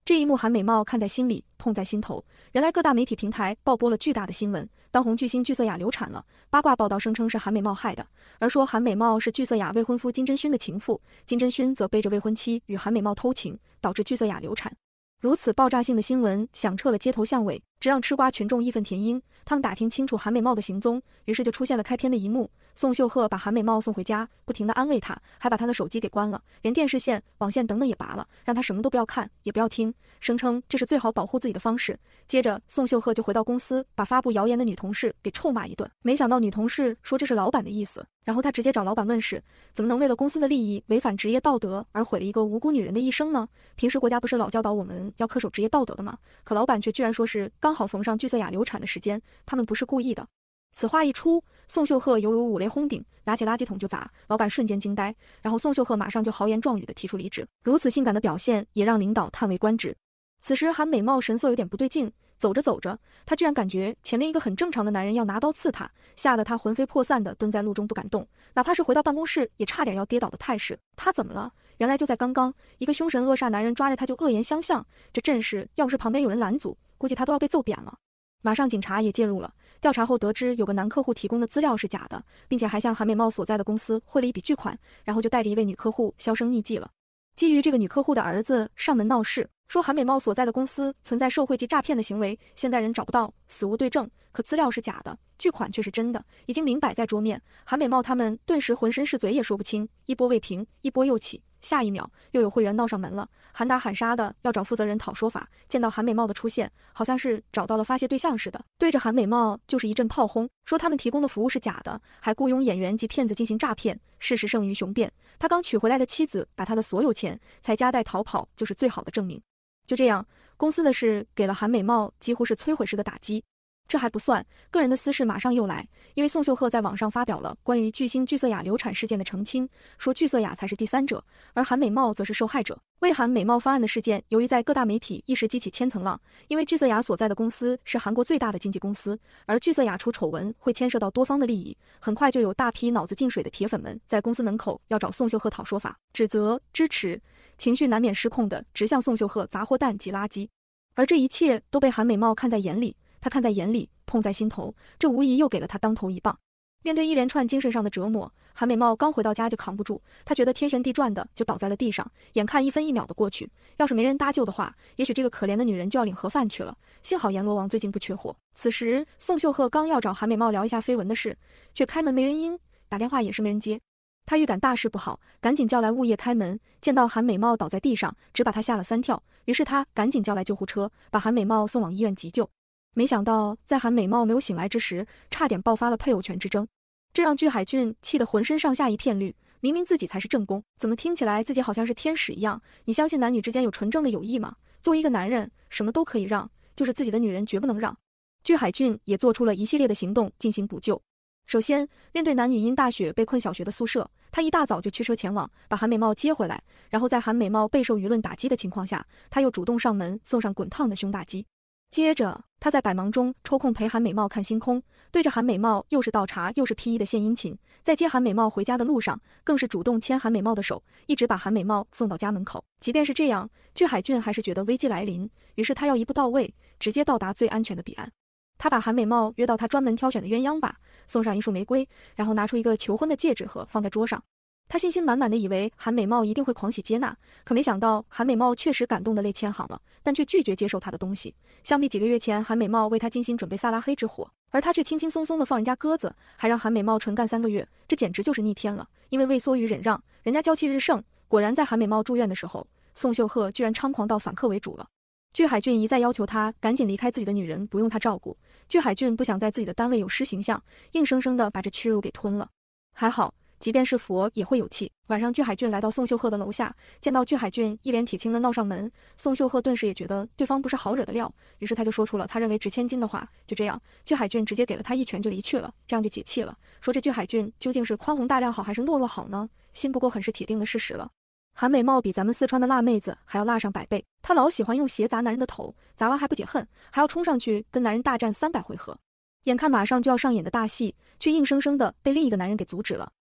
这一幕，韩美貌看在心里，痛在心头。原来各大媒体平台爆播了巨大的新闻：当红巨星具瑟雅流产了，八卦报道声称是韩美貌害的，而说韩美貌是具瑟雅未婚夫金真勋的情妇，金真勋则背着未婚妻与韩美貌偷情，导致具瑟雅流产。如此爆炸性的新闻响彻了街头巷尾。只让吃瓜群众义愤填膺。他们打听清楚韩美貌的行踪，于是就出现了开篇的一幕：宋秀鹤把韩美貌送回家，不停地安慰她，还把她的手机给关了，连电视线、网线等等也拔了，让她什么都不要看，也不要听，声称这是最好保护自己的方式。接着，宋秀鹤就回到公司，把发布谣言的女同事给臭骂一顿。没想到女同事说这是老板的意思，然后她直接找老板问事：怎么能为了公司的利益违反职业道德而毁了一个无辜女人的一生呢？平时国家不是老教导我们要恪守职业道德的吗？可老板却居然说是刚。刚好缝上具瑟雅流产的时间，他们不是故意的。此话一出，宋秀赫犹如五雷轰顶，拿起垃圾桶就砸，老板瞬间惊呆。然后宋秀赫马上就豪言壮语的提出离职，如此性感的表现也让领导叹为观止。此时韩美貌神色有点不对劲，走着走着，她居然感觉前面一个很正常的男人要拿刀刺她，吓得她魂飞魄散的蹲在路中不敢动，哪怕是回到办公室也差点要跌倒的态势。她怎么了？原来就在刚刚，一个凶神恶煞男人抓着他就恶言相向，这阵势要不是旁边有人拦阻，估计他都要被揍扁了。马上警察也介入了，调查后得知有个男客户提供的资料是假的，并且还向韩美貌所在的公司汇了一笔巨款，然后就带着一位女客户销声匿迹了。基于这个女客户的儿子上门闹事，说韩美貌所在的公司存在受贿及诈骗的行为，现在人找不到，死无对证，可资料是假的，巨款却是真的，已经明摆在桌面，韩美貌他们顿时浑身是嘴也说不清，一波未平一波又起。下一秒，又有会员闹上门了，喊打喊杀的要找负责人讨说法。见到韩美貌的出现，好像是找到了发泄对象似的，对着韩美貌就是一阵炮轰，说他们提供的服务是假的，还雇佣演员及骗子进行诈骗。事实胜于雄辩，他刚娶回来的妻子把他的所有钱才夹带逃跑，就是最好的证明。就这样，公司的事给了韩美貌几乎是摧毁式的打击。这还不算，个人的私事马上又来，因为宋秀赫在网上发表了关于巨星具瑟雅流产事件的澄清，说具瑟雅才是第三者，而韩美貌则是受害者。为韩美貌翻案的事件，由于在各大媒体一时激起千层浪，因为具色雅所在的公司是韩国最大的经纪公司，而具色雅出丑闻会牵涉到多方的利益，很快就有大批脑子进水的铁粉们在公司门口要找宋秀赫讨说法，指责、支持情绪难免失控的直向宋秀赫砸货蛋及垃圾，而这一切都被韩美貌看在眼里。他看在眼里，痛在心头，这无疑又给了他当头一棒。面对一连串精神上的折磨，韩美貌刚回到家就扛不住，他觉得天旋地转的，就倒在了地上。眼看一分一秒的过去，要是没人搭救的话，也许这个可怜的女人就要领盒饭去了。幸好阎罗王最近不缺货。此时，宋秀鹤刚要找韩美貌聊一下绯闻的事，却开门没人应，打电话也是没人接。他预感大事不好，赶紧叫来物业开门，见到韩美貌倒在地上，只把他吓了三跳。于是他赶紧叫来救护车，把韩美貌送往医院急救。没想到，在韩美貌没有醒来之时，差点爆发了配偶权之争，这让巨海俊气得浑身上下一片绿。明明自己才是正宫，怎么听起来自己好像是天使一样？你相信男女之间有纯正的友谊吗？作为一个男人，什么都可以让，就是自己的女人绝不能让。巨海俊也做出了一系列的行动进行补救。首先，面对男女因大雪被困小学的宿舍，他一大早就驱车前往，把韩美貌接回来。然后，在韩美貌备受舆论打击的情况下，他又主动上门送上滚烫的胸大肌。接着，他在百忙中抽空陪韩美貌看星空，对着韩美貌又是倒茶又是披衣的献殷勤，在接韩美貌回家的路上，更是主动牵韩美貌的手，一直把韩美貌送到家门口。即便是这样，巨海俊还是觉得危机来临，于是他要一步到位，直接到达最安全的彼岸。他把韩美貌约到他专门挑选的鸳鸯吧，送上一束玫瑰，然后拿出一个求婚的戒指盒放在桌上。他信心满满的以为韩美貌一定会狂喜接纳，可没想到韩美貌确实感动的泪千行了，但却拒绝接受他的东西。相比几个月前韩美貌为他精心准备萨拉黑之火，而他却轻轻松松的放人家鸽子，还让韩美貌纯干三个月，这简直就是逆天了。因为畏缩与忍让，人家娇气日盛。果然在韩美貌住院的时候，宋秀赫居然猖狂到反客为主了。巨海俊一再要求他赶紧离开自己的女人，不用他照顾。巨海俊不想在自己的单位有失形象，硬生生的把这屈辱给吞了。还好。即便是佛也会有气。晚上，巨海俊来到宋秀鹤的楼下，见到巨海俊一脸铁青的闹上门，宋秀鹤顿时也觉得对方不是好惹的料，于是他就说出了他认为值千金的话。就这样，巨海俊直接给了他一拳就离去了，这样就解气了。说这巨海俊究竟是宽宏大量好还是懦弱好呢？心不过很是铁定的事实了。韩美貌比咱们四川的辣妹子还要辣上百倍，她老喜欢用鞋砸男人的头，砸完还不解恨，还要冲上去跟男人大战三百回合。眼看马上就要上演的大戏，却硬生生的被另一个男人给阻止了。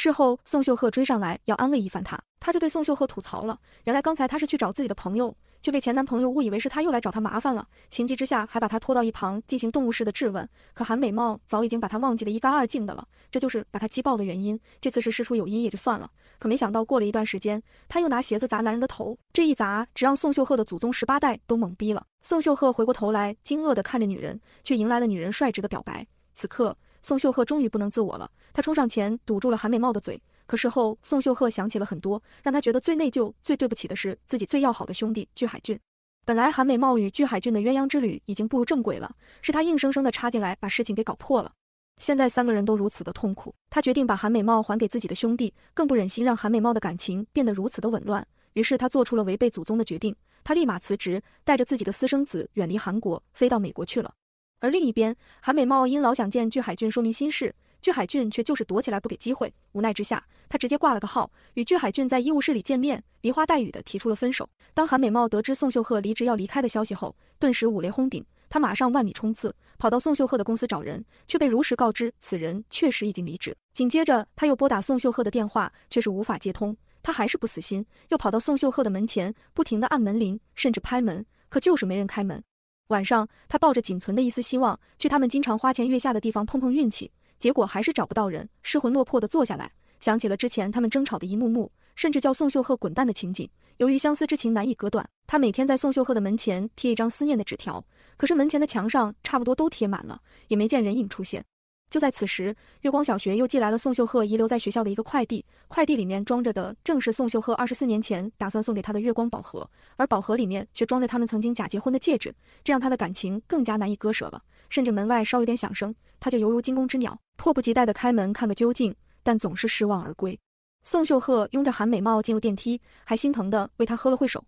事后，宋秀赫追上来要安慰一番他，他就对宋秀赫吐槽了，原来刚才他是去找自己的朋友，却被前男朋友误以为是他又来找他麻烦了，情急之下还把他拖到一旁进行动物式的质问。可韩美貌早已经把他忘记得一干二净的了，这就是把他击爆的原因。这次是事出有因也就算了，可没想到过了一段时间，他又拿鞋子砸男人的头，这一砸只让宋秀赫的祖宗十八代都懵逼了。宋秀赫回过头来惊愕地看着女人，却迎来了女人率直的表白。此刻。宋秀赫终于不能自我了，他冲上前堵住了韩美貌的嘴。可事后，宋秀赫想起了很多，让他觉得最内疚、最对不起的是自己最要好的兄弟巨海俊。本来韩美貌与巨海俊的鸳鸯之旅已经步入正轨了，是他硬生生的插进来把事情给搞破了。现在三个人都如此的痛苦，他决定把韩美貌还给自己的兄弟，更不忍心让韩美貌的感情变得如此的紊乱。于是他做出了违背祖宗的决定，他立马辞职，带着自己的私生子远离韩国，飞到美国去了。而另一边，韩美貌因老想见巨海俊说明心事，巨海俊却就是躲起来不给机会。无奈之下，他直接挂了个号，与巨海俊在医务室里见面，梨花带雨的提出了分手。当韩美貌得知宋秀赫离职要离开的消息后，顿时五雷轰顶，他马上万米冲刺，跑到宋秀赫的公司找人，却被如实告知此人确实已经离职。紧接着，他又拨打宋秀赫的电话，却是无法接通。他还是不死心，又跑到宋秀赫的门前，不停地按门铃，甚至拍门，可就是没人开门。晚上，他抱着仅存的一丝希望，去他们经常花前月下的地方碰碰运气，结果还是找不到人，失魂落魄地坐下来，想起了之前他们争吵的一幕幕，甚至叫宋秀赫滚蛋的情景。由于相思之情难以割断，他每天在宋秀赫的门前贴一张思念的纸条，可是门前的墙上差不多都贴满了，也没见人影出现。就在此时，月光小学又寄来了宋秀赫遗留在学校的一个快递。快递里面装着的正是宋秀赫二十四年前打算送给他的月光宝盒，而宝盒里面却装着他们曾经假结婚的戒指，这让他的感情更加难以割舍了。甚至门外稍有点响声，他就犹如惊弓之鸟，迫不及待地开门看个究竟，但总是失望而归。宋秀赫拥着韩美貌进入电梯，还心疼地为他喝了会手。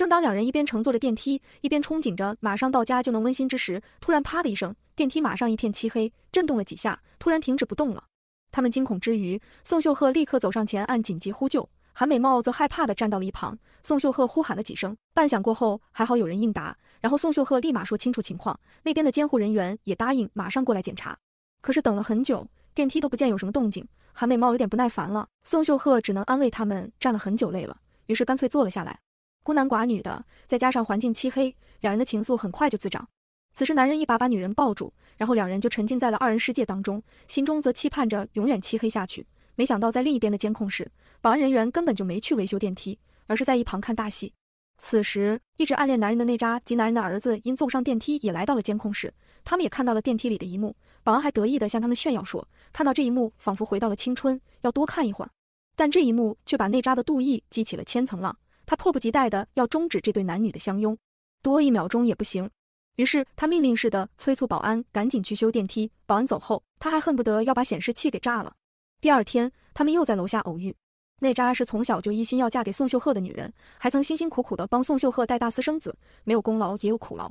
正当两人一边乘坐着电梯，一边憧憬着马上到家就能温馨之时，突然啪的一声，电梯马上一片漆黑，震动了几下，突然停止不动了。他们惊恐之余，宋秀鹤立刻走上前按紧急呼救，韩美貌则害怕的站到了一旁。宋秀鹤呼喊了几声，半响过后，还好有人应答，然后宋秀鹤立马说清楚情况，那边的监护人员也答应马上过来检查。可是等了很久，电梯都不见有什么动静，韩美貌有点不耐烦了，宋秀鹤只能安慰他们站了很久累了，于是干脆坐了下来。孤男寡女的，再加上环境漆黑，两人的情愫很快就滋长。此时，男人一把把女人抱住，然后两人就沉浸在了二人世界当中，心中则期盼着永远漆黑下去。没想到，在另一边的监控室，保安人员根本就没去维修电梯，而是在一旁看大戏。此时，一直暗恋男人的内扎及男人的儿子因坐不上电梯也来到了监控室，他们也看到了电梯里的一幕。保安还得意地向他们炫耀说，看到这一幕仿佛回到了青春，要多看一会儿。但这一幕却把内扎的妒意激起了千层浪。他迫不及待的要终止这对男女的相拥，多一秒钟也不行。于是他命令似的催促保安赶紧去修电梯。保安走后，他还恨不得要把显示器给炸了。第二天，他们又在楼下偶遇。那扎是从小就一心要嫁给宋秀赫的女人，还曾辛辛苦苦的帮宋秀赫带大私生子，没有功劳也有苦劳。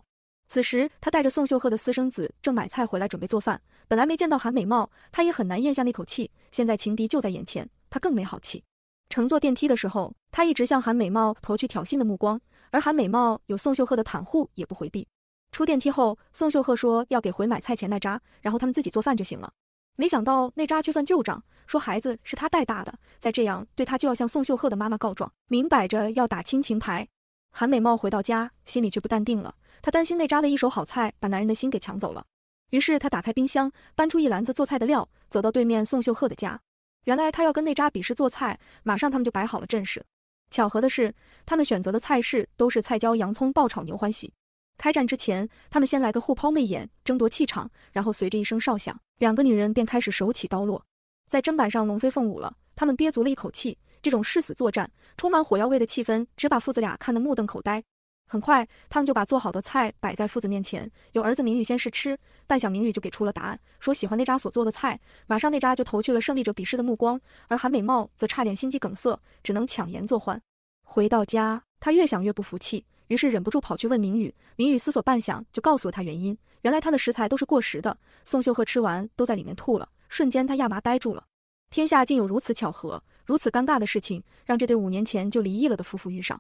此时，他带着宋秀赫的私生子正买菜回来准备做饭。本来没见到韩美貌，他也很难咽下那口气。现在情敌就在眼前，他更没好气。乘坐电梯的时候，他一直向韩美貌投去挑衅的目光，而韩美貌有宋秀赫的袒护也不回避。出电梯后，宋秀赫说要给回买菜钱，奈扎，然后他们自己做饭就行了。没想到奈扎却算旧账，说孩子是他带大的，再这样对他就要向宋秀赫的妈妈告状，明摆着要打亲情牌。韩美貌回到家，心里却不淡定了，她担心奈扎的一手好菜把男人的心给抢走了，于是她打开冰箱，搬出一篮子做菜的料，走到对面宋秀赫的家。原来他要跟内扎比试做菜，马上他们就摆好了阵势。巧合的是，他们选择的菜式都是菜椒洋葱爆炒牛欢喜。开战之前，他们先来个互抛媚眼，争夺气场，然后随着一声哨响，两个女人便开始手起刀落，在砧板上龙飞凤舞了。他们憋足了一口气，这种誓死作战、充满火药味的气氛，只把父子俩看得目瞪口呆。很快，他们就把做好的菜摆在父子面前，有儿子明宇先试吃，但小明宇就给出了答案，说喜欢那扎所做的菜，马上那扎就投去了胜利者鄙视的目光，而韩美貌则差点心肌梗塞，只能强颜作欢。回到家，他越想越不服气，于是忍不住跑去问明宇，明宇思索半晌就告诉了他原因，原来他的食材都是过时的。宋秀赫吃完都在里面吐了，瞬间他亚麻呆住了，天下竟有如此巧合，如此尴尬的事情让这对五年前就离异了的夫妇遇上。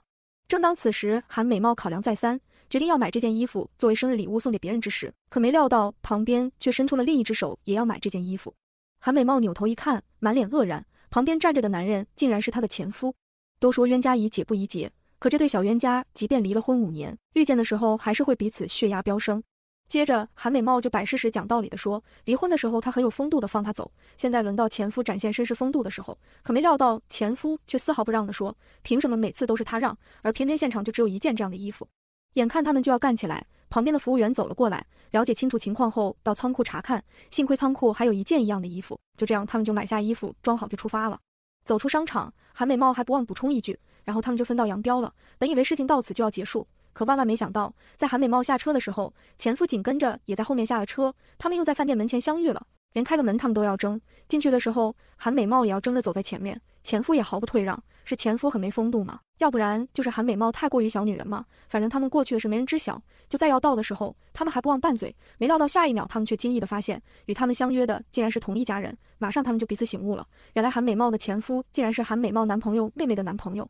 正当此时，韩美貌考量再三，决定要买这件衣服作为生日礼物送给别人之时，可没料到旁边却伸出了另一只手，也要买这件衣服。韩美貌扭头一看，满脸愕然，旁边站着的男人竟然是她的前夫。都说冤家宜解不宜结，可这对小冤家即便离了婚五年，遇见的时候还是会彼此血压飙升。接着，韩美貌就摆事实讲道理的说，离婚的时候她很有风度的放他走，现在轮到前夫展现绅士风度的时候，可没料到前夫却丝毫不让的说，凭什么每次都是他让，而偏偏现场就只有一件这样的衣服，眼看他们就要干起来，旁边的服务员走了过来，了解清楚情况后，到仓库查看，幸亏仓库还有一件一样的衣服，就这样他们就买下衣服装好就出发了，走出商场，韩美貌还不忘补充一句，然后他们就分道扬镳了，本以为事情到此就要结束。可万万没想到，在韩美貌下车的时候，前夫紧跟着也在后面下了车，他们又在饭店门前相遇了，连开个门他们都要争。进去的时候，韩美貌也要争着走在前面，前夫也毫不退让，是前夫很没风度吗？要不然就是韩美貌太过于小女人吗？反正他们过去的事没人知晓，就再要到的时候，他们还不忘拌嘴。没料到下一秒，他们却惊异的发现，与他们相约的竟然是同一家人。马上他们就彼此醒悟了，原来韩美貌的前夫竟然是韩美貌男朋友妹妹的男朋友。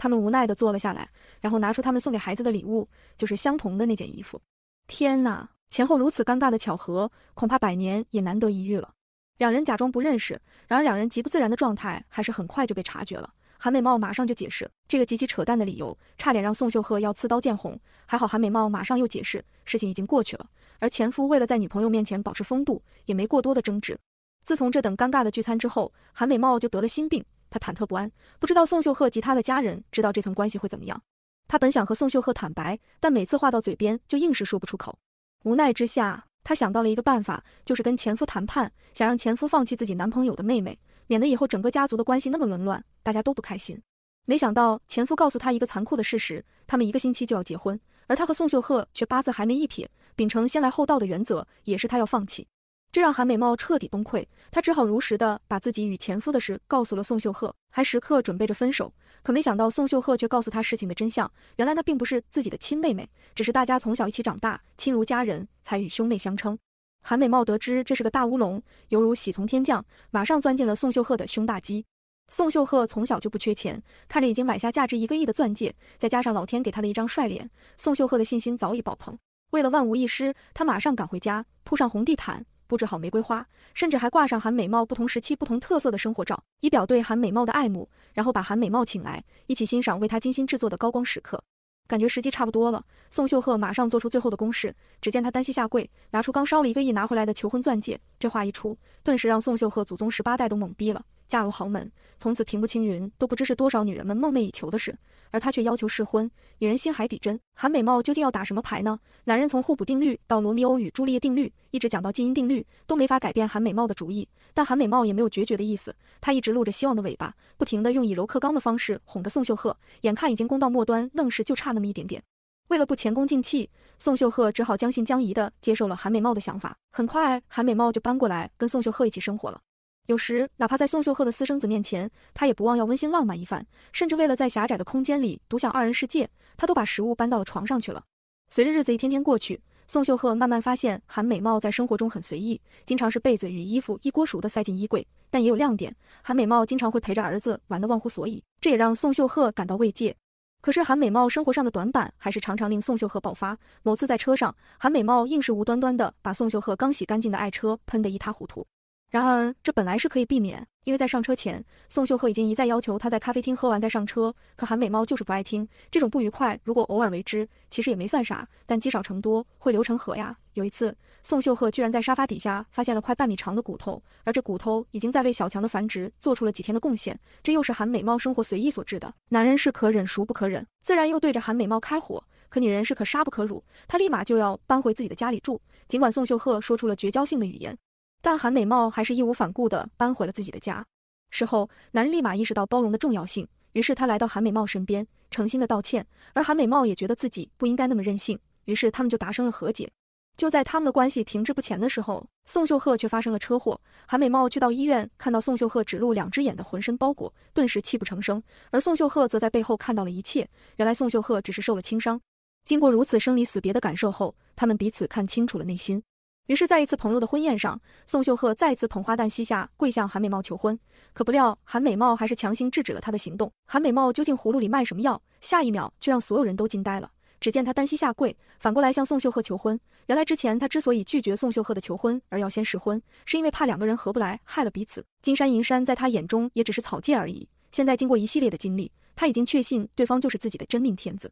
他们无奈地坐了下来，然后拿出他们送给孩子的礼物，就是相同的那件衣服。天哪，前后如此尴尬的巧合，恐怕百年也难得一遇了。两人假装不认识，然而两人极不自然的状态还是很快就被察觉了。韩美貌马上就解释这个极其扯淡的理由，差点让宋秀赫要刺刀见红。还好韩美貌马上又解释，事情已经过去了。而前夫为了在女朋友面前保持风度，也没过多的争执。自从这等尴尬的聚餐之后，韩美貌就得了心病。他忐忑不安，不知道宋秀赫及他的家人知道这层关系会怎么样。他本想和宋秀赫坦白，但每次话到嘴边就硬是说不出口。无奈之下，他想到了一个办法，就是跟前夫谈判，想让前夫放弃自己男朋友的妹妹，免得以后整个家族的关系那么混乱，大家都不开心。没想到前夫告诉他一个残酷的事实，他们一个星期就要结婚，而他和宋秀赫却八字还没一撇，秉承先来后到的原则，也是他要放弃。这让韩美貌彻底崩溃，她只好如实的把自己与前夫的事告诉了宋秀赫，还时刻准备着分手。可没想到宋秀赫却告诉她事情的真相，原来那并不是自己的亲妹妹，只是大家从小一起长大，亲如家人，才与兄妹相称。韩美貌得知这是个大乌龙，犹如喜从天降，马上钻进了宋秀赫的胸大肌。宋秀赫从小就不缺钱，看着已经买下价值一个亿的钻戒，再加上老天给他的一张帅脸，宋秀赫的信心早已爆棚。为了万无一失，他马上赶回家，铺上红地毯。布置好玫瑰花，甚至还挂上韩美貌不同时期不同特色的生活照，以表对韩美貌的爱慕。然后把韩美貌请来，一起欣赏为他精心制作的高光时刻。感觉时机差不多了，宋秀赫马上做出最后的攻势。只见他单膝下跪，拿出刚烧了一个亿拿回来的求婚钻戒。这话一出，顿时让宋秀赫祖宗十八代都懵逼了。嫁入豪门，从此平步青云，都不知是多少女人们梦寐以求的事。而他却要求试婚，女人心海底针，韩美貌究竟要打什么牌呢？男人从互补定律到罗密欧与朱丽叶定律，一直讲到基因定律，都没法改变韩美貌的主意。但韩美貌也没有决绝的意思，她一直露着希望的尾巴，不停的用以柔克刚的方式哄着宋秀鹤。眼看已经攻到末端，愣是就差那么一点点。为了不前功尽弃，宋秀鹤只好将信将疑的接受了韩美貌的想法。很快，韩美貌就搬过来跟宋秀鹤一起生活了。有时，哪怕在宋秀赫的私生子面前，他也不忘要温馨浪漫一番，甚至为了在狭窄的空间里独享二人世界，他都把食物搬到了床上去了。随着日子一天天过去，宋秀赫慢慢发现韩美貌在生活中很随意，经常是被子与衣服一锅熟的塞进衣柜。但也有亮点，韩美貌经常会陪着儿子玩得忘乎所以，这也让宋秀赫感到慰藉。可是韩美貌生活上的短板，还是常常令宋秀赫爆发。某次在车上，韩美貌硬是无端端的把宋秀赫刚洗干净的爱车喷得一塌糊涂。然而，这本来是可以避免，因为在上车前，宋秀鹤已经一再要求他在咖啡厅喝完再上车。可韩美猫就是不爱听，这种不愉快如果偶尔为之，其实也没算啥。但积少成多，会流成河呀。有一次，宋秀鹤居然在沙发底下发现了快半米长的骨头，而这骨头已经在为小强的繁殖做出了几天的贡献。这又是韩美猫生活随意所致的。男人是可忍孰不可忍，自然又对着韩美猫开火。可女人是可杀不可辱，她立马就要搬回自己的家里住。尽管宋秀鹤说出了绝交性的语言。但韩美貌还是义无反顾地搬回了自己的家。事后，男人立马意识到包容的重要性，于是他来到韩美貌身边，诚心的道歉。而韩美貌也觉得自己不应该那么任性，于是他们就达成了和解。就在他们的关系停滞不前的时候，宋秀赫却发生了车祸。韩美貌去到医院，看到宋秀赫只露两只眼的浑身包裹，顿时泣不成声。而宋秀赫则在背后看到了一切。原来宋秀赫只是受了轻伤。经过如此生离死别的感受后，他们彼此看清楚了内心。于是，在一次朋友的婚宴上，宋秀鹤再次捧花旦膝下跪向韩美貌求婚，可不料韩美貌还是强行制止了他的行动。韩美貌究竟葫芦里卖什么药？下一秒却让所有人都惊呆了。只见他单膝下跪，反过来向宋秀鹤求婚。原来之前他之所以拒绝宋秀鹤的求婚而要先试婚，是因为怕两个人合不来，害了彼此。金山银山在他眼中也只是草芥而已。现在经过一系列的经历，他已经确信对方就是自己的真命天子。